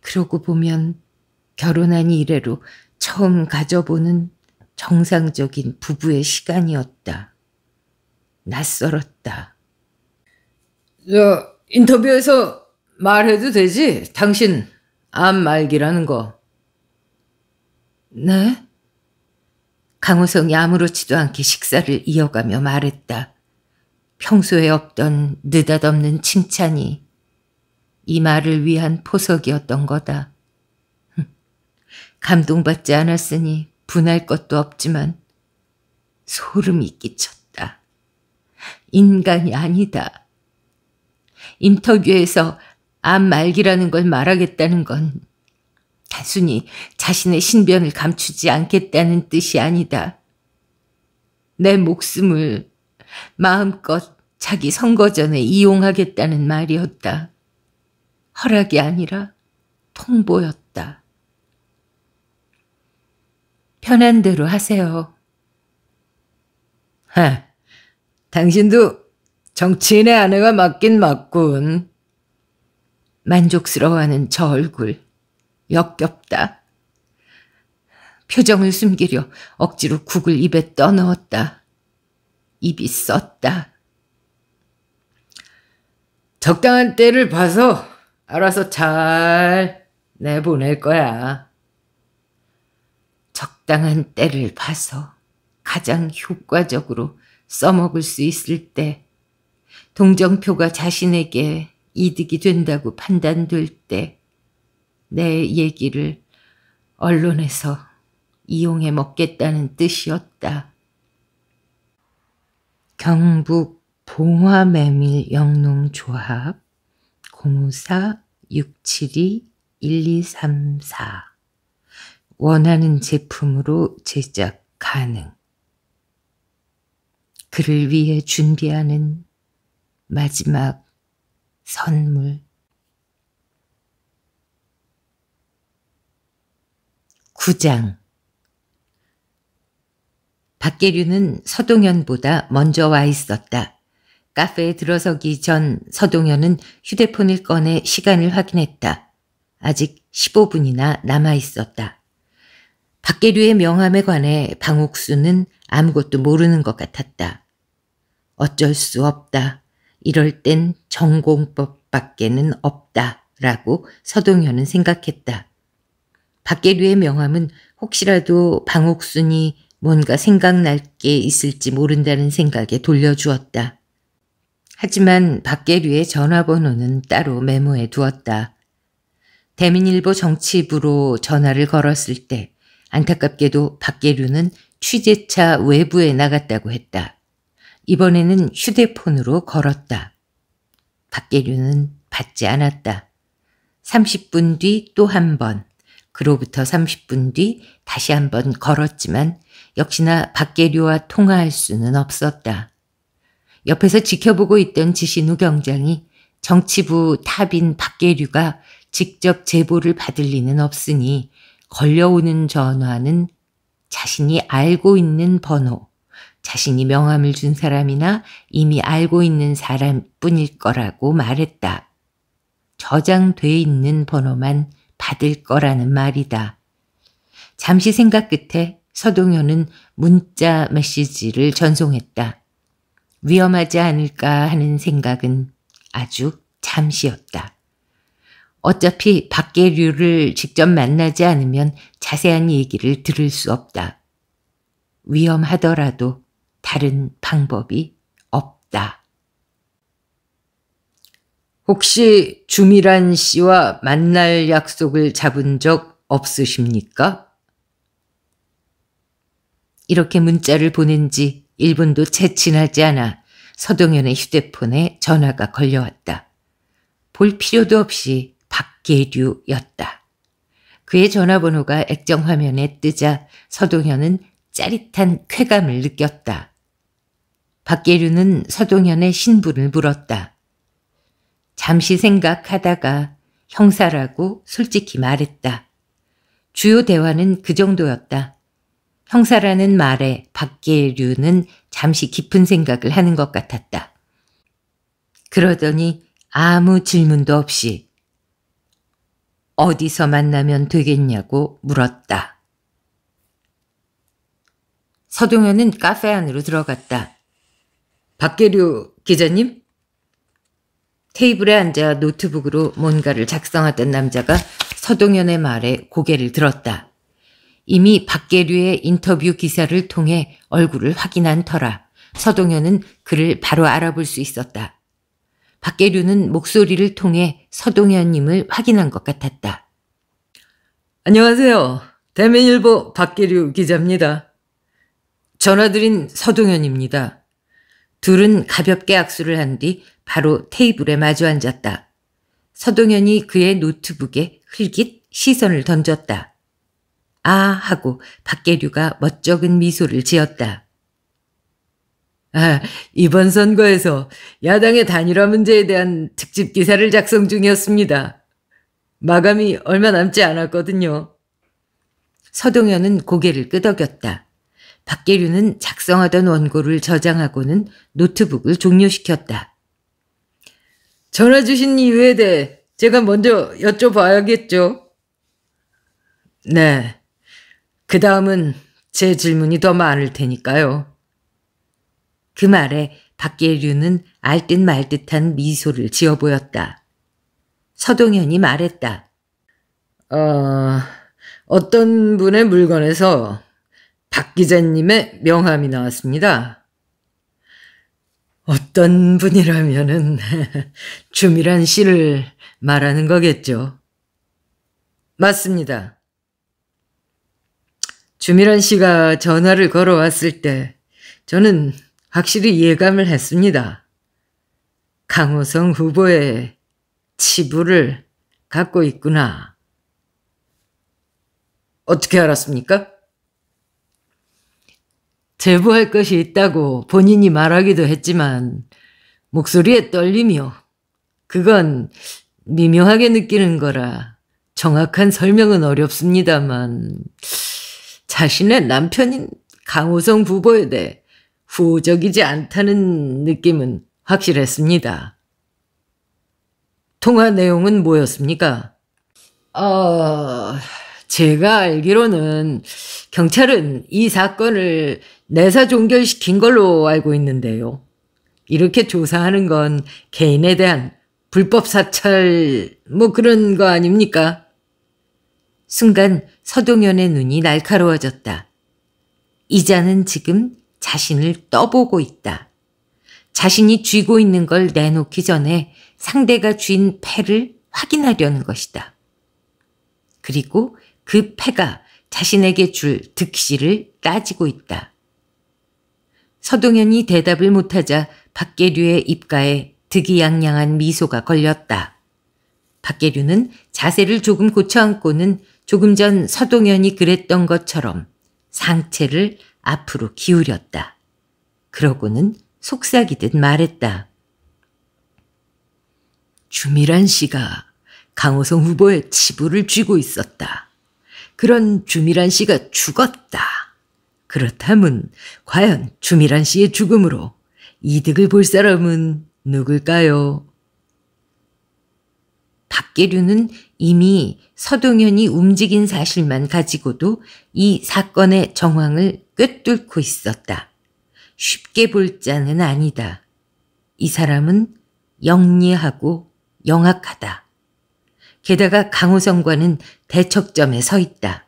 그러고 보면 결혼한 이래로 처음 가져보는 정상적인 부부의 시간이었다. 낯설었다. 저 인터뷰에서 말해도 되지? 당신 암 말기라는 거. 네? 강우성이 아무렇지도 않게 식사를 이어가며 말했다. 평소에 없던 느닷없는 칭찬이 이 말을 위한 포석이었던 거다. 감동받지 않았으니 분할 것도 없지만 소름이 끼쳤다. 인간이 아니다. 인터뷰에서 암 말기라는 걸 말하겠다는 건 단순히 자신의 신변을 감추지 않겠다는 뜻이 아니다. 내 목숨을 마음껏 자기 선거전에 이용하겠다는 말이었다. 허락이 아니라 통보였다. 편한 대로 하세요. 하, 당신도 정치인의 아내가 맞긴 맞군. 만족스러워하는 저 얼굴. 역겹다. 표정을 숨기려 억지로 국을 입에 떠넣었다. 입이 썼다. 적당한 때를 봐서 알아서 잘 내보낼 거야. 적당한 때를 봐서 가장 효과적으로 써먹을 수 있을 때 동정표가 자신에게 이득이 된다고 판단될 때 내 얘기를 언론에서 이용해 먹겠다는 뜻이었다. 경북 봉화메밀 영농조합 054-672-1234 원하는 제품으로 제작 가능 그를 위해 준비하는 마지막 선물. 9장 박계류는 서동현보다 먼저 와 있었다. 카페에 들어서기 전 서동현은 휴대폰을 꺼내 시간을 확인했다. 아직 15분이나 남아 있었다. 박계류의 명함에 관해 방옥수는 아무것도 모르는 것 같았다. 어쩔 수 없다. 이럴 땐 전공법밖에는 없다라고 서동현은 생각했다. 박계류의 명함은 혹시라도 방옥순이 뭔가 생각날 게 있을지 모른다는 생각에 돌려주었다. 하지만 박계류의 전화번호는 따로 메모해 두었다. 대민일보 정치부로 전화를 걸었을 때 안타깝게도 박계류는 취재차 외부에 나갔다고 했다. 이번에는 휴대폰으로 걸었다. 박계류는 받지 않았다. 30분 뒤 또 한 번, 그로부터 30분 뒤 다시 한 번 걸었지만 역시나 박계류와 통화할 수는 없었다. 옆에서 지켜보고 있던 지신우 경장이 정치부 탑인 박계류가 직접 제보를 받을 리는 없으니 걸려오는 전화는 자신이 알고 있는 번호, 자신이 명함을 준 사람이나 이미 알고 있는 사람뿐일 거라고 말했다. 저장돼 있는 번호만 받을 거라는 말이다. 잠시 생각 끝에 서동현은 문자 메시지를 전송했다. 위험하지 않을까 하는 생각은 아주 잠시였다. 어차피 박계류를 직접 만나지 않으면 자세한 얘기를 들을 수 없다. 위험하더라도 다른 방법이 없다. 혹시 주미란 씨와 만날 약속을 잡은 적 없으십니까? 이렇게 문자를 보낸 지 1분도 채 지나지 않아 서동현의 휴대폰에 전화가 걸려왔다. 볼 필요도 없이 박계류였다. 그의 전화번호가 액정화면에 뜨자 서동현은 짜릿한 쾌감을 느꼈다. 박계류는 서동현의 신분을 물었다. 잠시 생각하다가 형사라고 솔직히 말했다. 주요 대화는 그 정도였다. 형사라는 말에 박계류는 잠시 깊은 생각을 하는 것 같았다. 그러더니 아무 질문도 없이 어디서 만나면 되겠냐고 물었다. 서동현은 카페 안으로 들어갔다. 박계류 기자님? 테이블에 앉아 노트북으로 뭔가를 작성하던 남자가 서동현의 말에 고개를 들었다. 이미 박계류의 인터뷰 기사를 통해 얼굴을 확인한 터라 서동현은 그를 바로 알아볼 수 있었다. 박계류는 목소리를 통해 서동현님을 확인한 것 같았다. 안녕하세요. 대민일보 박계류 기자입니다. 전화드린 서동현입니다. 둘은 가볍게 악수를 한 뒤 바로 테이블에 마주 앉았다. 서동현이 그의 노트북에 흘깃 시선을 던졌다. 아 하고 박계류가 멋쩍은 미소를 지었다. 아, 이번 선거에서 야당의 단일화 문제에 대한 특집 기사를 작성 중이었습니다. 마감이 얼마 남지 않았거든요. 서동현은 고개를 끄덕였다. 박계류는 작성하던 원고를 저장하고는 노트북을 종료시켰다. 전화 주신 이유에 대해 제가 먼저 여쭤봐야겠죠. 네. 그 다음은 제 질문이 더 많을 테니까요. 그 말에 박계류는 알듯 말듯한 미소를 지어 보였다. 서동현이 말했다. 어, 어떤 분의 물건에서 박 기자님의 명함이 나왔습니다. 어떤 분이라면은 주미란 씨를 말하는 거겠죠. 맞습니다. 주미란 씨가 전화를 걸어왔을 때 저는 확실히 예감을 했습니다. 강호성 후보의 치부를 갖고 있구나. 어떻게 알았습니까? 제보할 것이 있다고 본인이 말하기도 했지만 목소리에 떨림이요. 그건 미묘하게 느끼는 거라 정확한 설명은 어렵습니다만 자신의 남편인 강호성 부부에 대해 후적이지 않다는 느낌은 확실했습니다. 통화 내용은 뭐였습니까? 어, 제가 알기로는 경찰은 이 사건을 내사 종결시킨 걸로 알고 있는데요. 이렇게 조사하는 건 개인에 대한 불법 사찰 뭐 그런 거 아닙니까? 순간 서동현의 눈이 날카로워졌다. 이자는 지금 자신을 떠보고 있다. 자신이 쥐고 있는 걸 내놓기 전에 상대가 쥔 패를 확인하려는 것이다. 그리고 그 패가 자신에게 줄 득실을 따지고 있다. 서동현이 대답을 못하자 박계류의 입가에 득이양양한 미소가 걸렸다. 박계류는 자세를 조금 고쳐앉고는 조금 전 서동현이 그랬던 것처럼 상체를 앞으로 기울였다. 그러고는 속삭이듯 말했다. 주미란 씨가 강호성 후보의 치부를 쥐고 있었다. 그런 주미란 씨가 죽었다. 그렇다면 과연 주미란 씨의 죽음으로 이득을 볼 사람은 누굴까요? 박계류는 이미 서동현이 움직인 사실만 가지고도 이 사건의 정황을 꿰뚫고 있었다. 쉽게 볼 자는 아니다. 이 사람은 영리하고 영악하다. 게다가 강호성과는 대척점에 서 있다.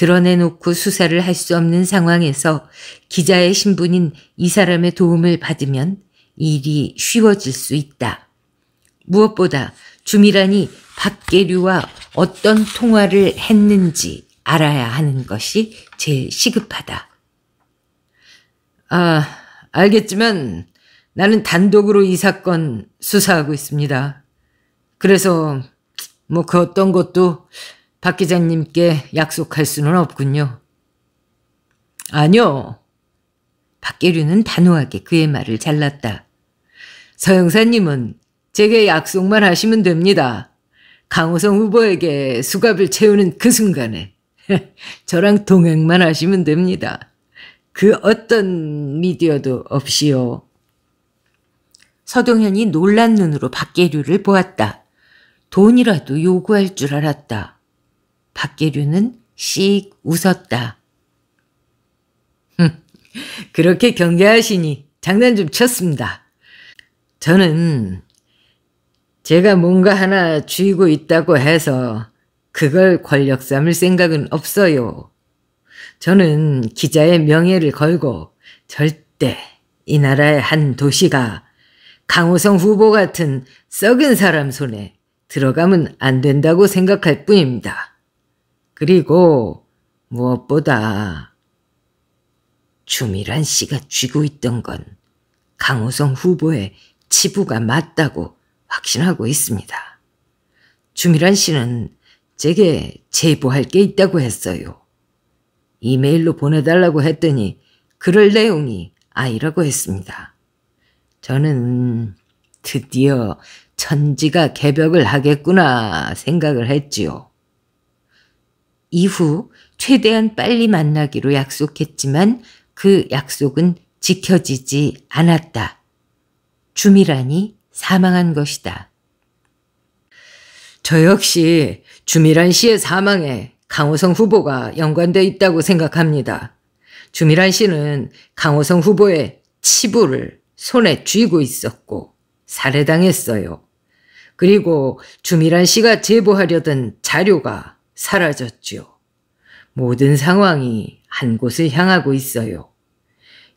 드러내놓고 수사를 할 수 없는 상황에서 기자의 신분인 이 사람의 도움을 받으면 일이 쉬워질 수 있다. 무엇보다 주미란이 박계류와 어떤 통화를 했는지 알아야 하는 것이 제일 시급하다. 아, 알겠지만 나는 단독으로 이 사건 수사하고 있습니다. 그래서 뭐 그 어떤 것도 박 기자님께 약속할 수는 없군요. 아니요. 박계류는 단호하게 그의 말을 잘랐다. 서영사님은 제게 약속만 하시면 됩니다. 강호성 후보에게 수갑을 채우는 그 순간에 저랑 동행만 하시면 됩니다. 그 어떤 미디어도 없이요. 서동현이 놀란 눈으로 박계류를 보았다. 돈이라도 요구할 줄 알았다. 박계류는 씩 웃었다. 그렇게 경계하시니 장난 좀 쳤습니다. 저는 제가 뭔가 하나 쥐고 있다고 해서 그걸 권력 삼을 생각은 없어요. 저는 기자의 명예를 걸고 절대 이 나라의 한 도시가 강호성 후보 같은 썩은 사람 손에 들어가면 안 된다고 생각할 뿐입니다. 그리고 무엇보다 주미란 씨가 쥐고 있던 건 강호성 후보의 치부가 맞다고 확신하고 있습니다. 주미란 씨는 제게 제보할 게 있다고 했어요. 이메일로 보내달라고 했더니 그럴 내용이 아니라고 했습니다. 저는 드디어 천지가 개벽을 하겠구나 생각을 했지요. 이후 최대한 빨리 만나기로 약속했지만 그 약속은 지켜지지 않았다. 주미란이 사망한 것이다. 저 역시 주미란 씨의 사망에 강호성 후보가 연관돼 있다고 생각합니다. 주미란 씨는 강호성 후보의 치부를 손에 쥐고 있었고 살해당했어요. 그리고 주미란 씨가 제보하려던 자료가 사라졌지요. 모든 상황이 한 곳을 향하고 있어요.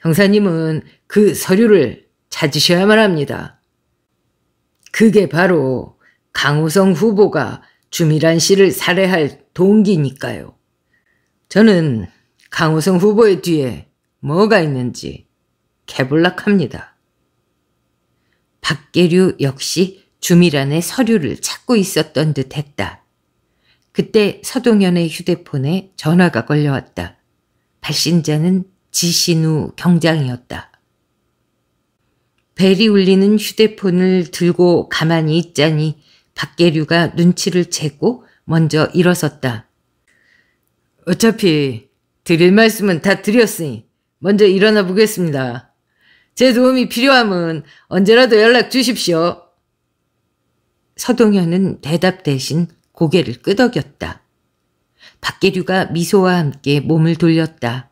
형사님은 그 서류를 찾으셔야만 합니다. 그게 바로 강우성 후보가 주미란 씨를 살해할 동기니까요. 저는 강우성 후보의 뒤에 뭐가 있는지 개불락합니다. 박계류 역시 주미란의 서류를 찾고 있었던 듯 했다. 그때 서동현의 휴대폰에 전화가 걸려왔다. 발신자는 지신우 경장이었다. 벨이 울리는 휴대폰을 들고 가만히 있자니 박계류가 눈치를 채고 먼저 일어섰다. 어차피 드릴 말씀은 다 드렸으니 먼저 일어나 보겠습니다. 제 도움이 필요하면 언제라도 연락 주십시오. 서동현은 대답 대신 고개를 끄덕였다. 박계류가 미소와 함께 몸을 돌렸다.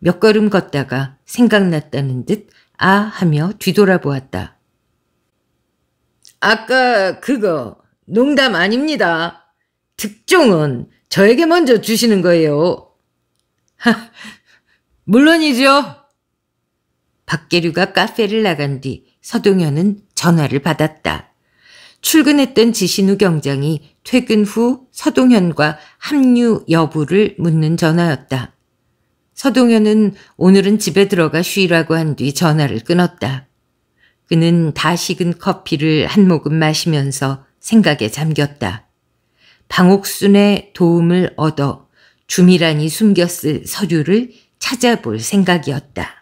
몇 걸음 걷다가 생각났다는 듯 아 하며 뒤돌아보았다. 아까 그거 농담 아닙니다. 특종은 저에게 먼저 주시는 거예요. 하, 물론이죠. 박계류가 카페를 나간 뒤 서동현은 전화를 받았다. 출근했던 지신우 경장이 퇴근 후 서동현과 합류 여부를 묻는 전화였다. 서동현은 오늘은 집에 들어가 쉬라고 한 뒤 전화를 끊었다. 그는 다 식은 커피를 한 모금 마시면서 생각에 잠겼다. 방옥순의 도움을 얻어 주미란이 숨겼을 서류를 찾아볼 생각이었다.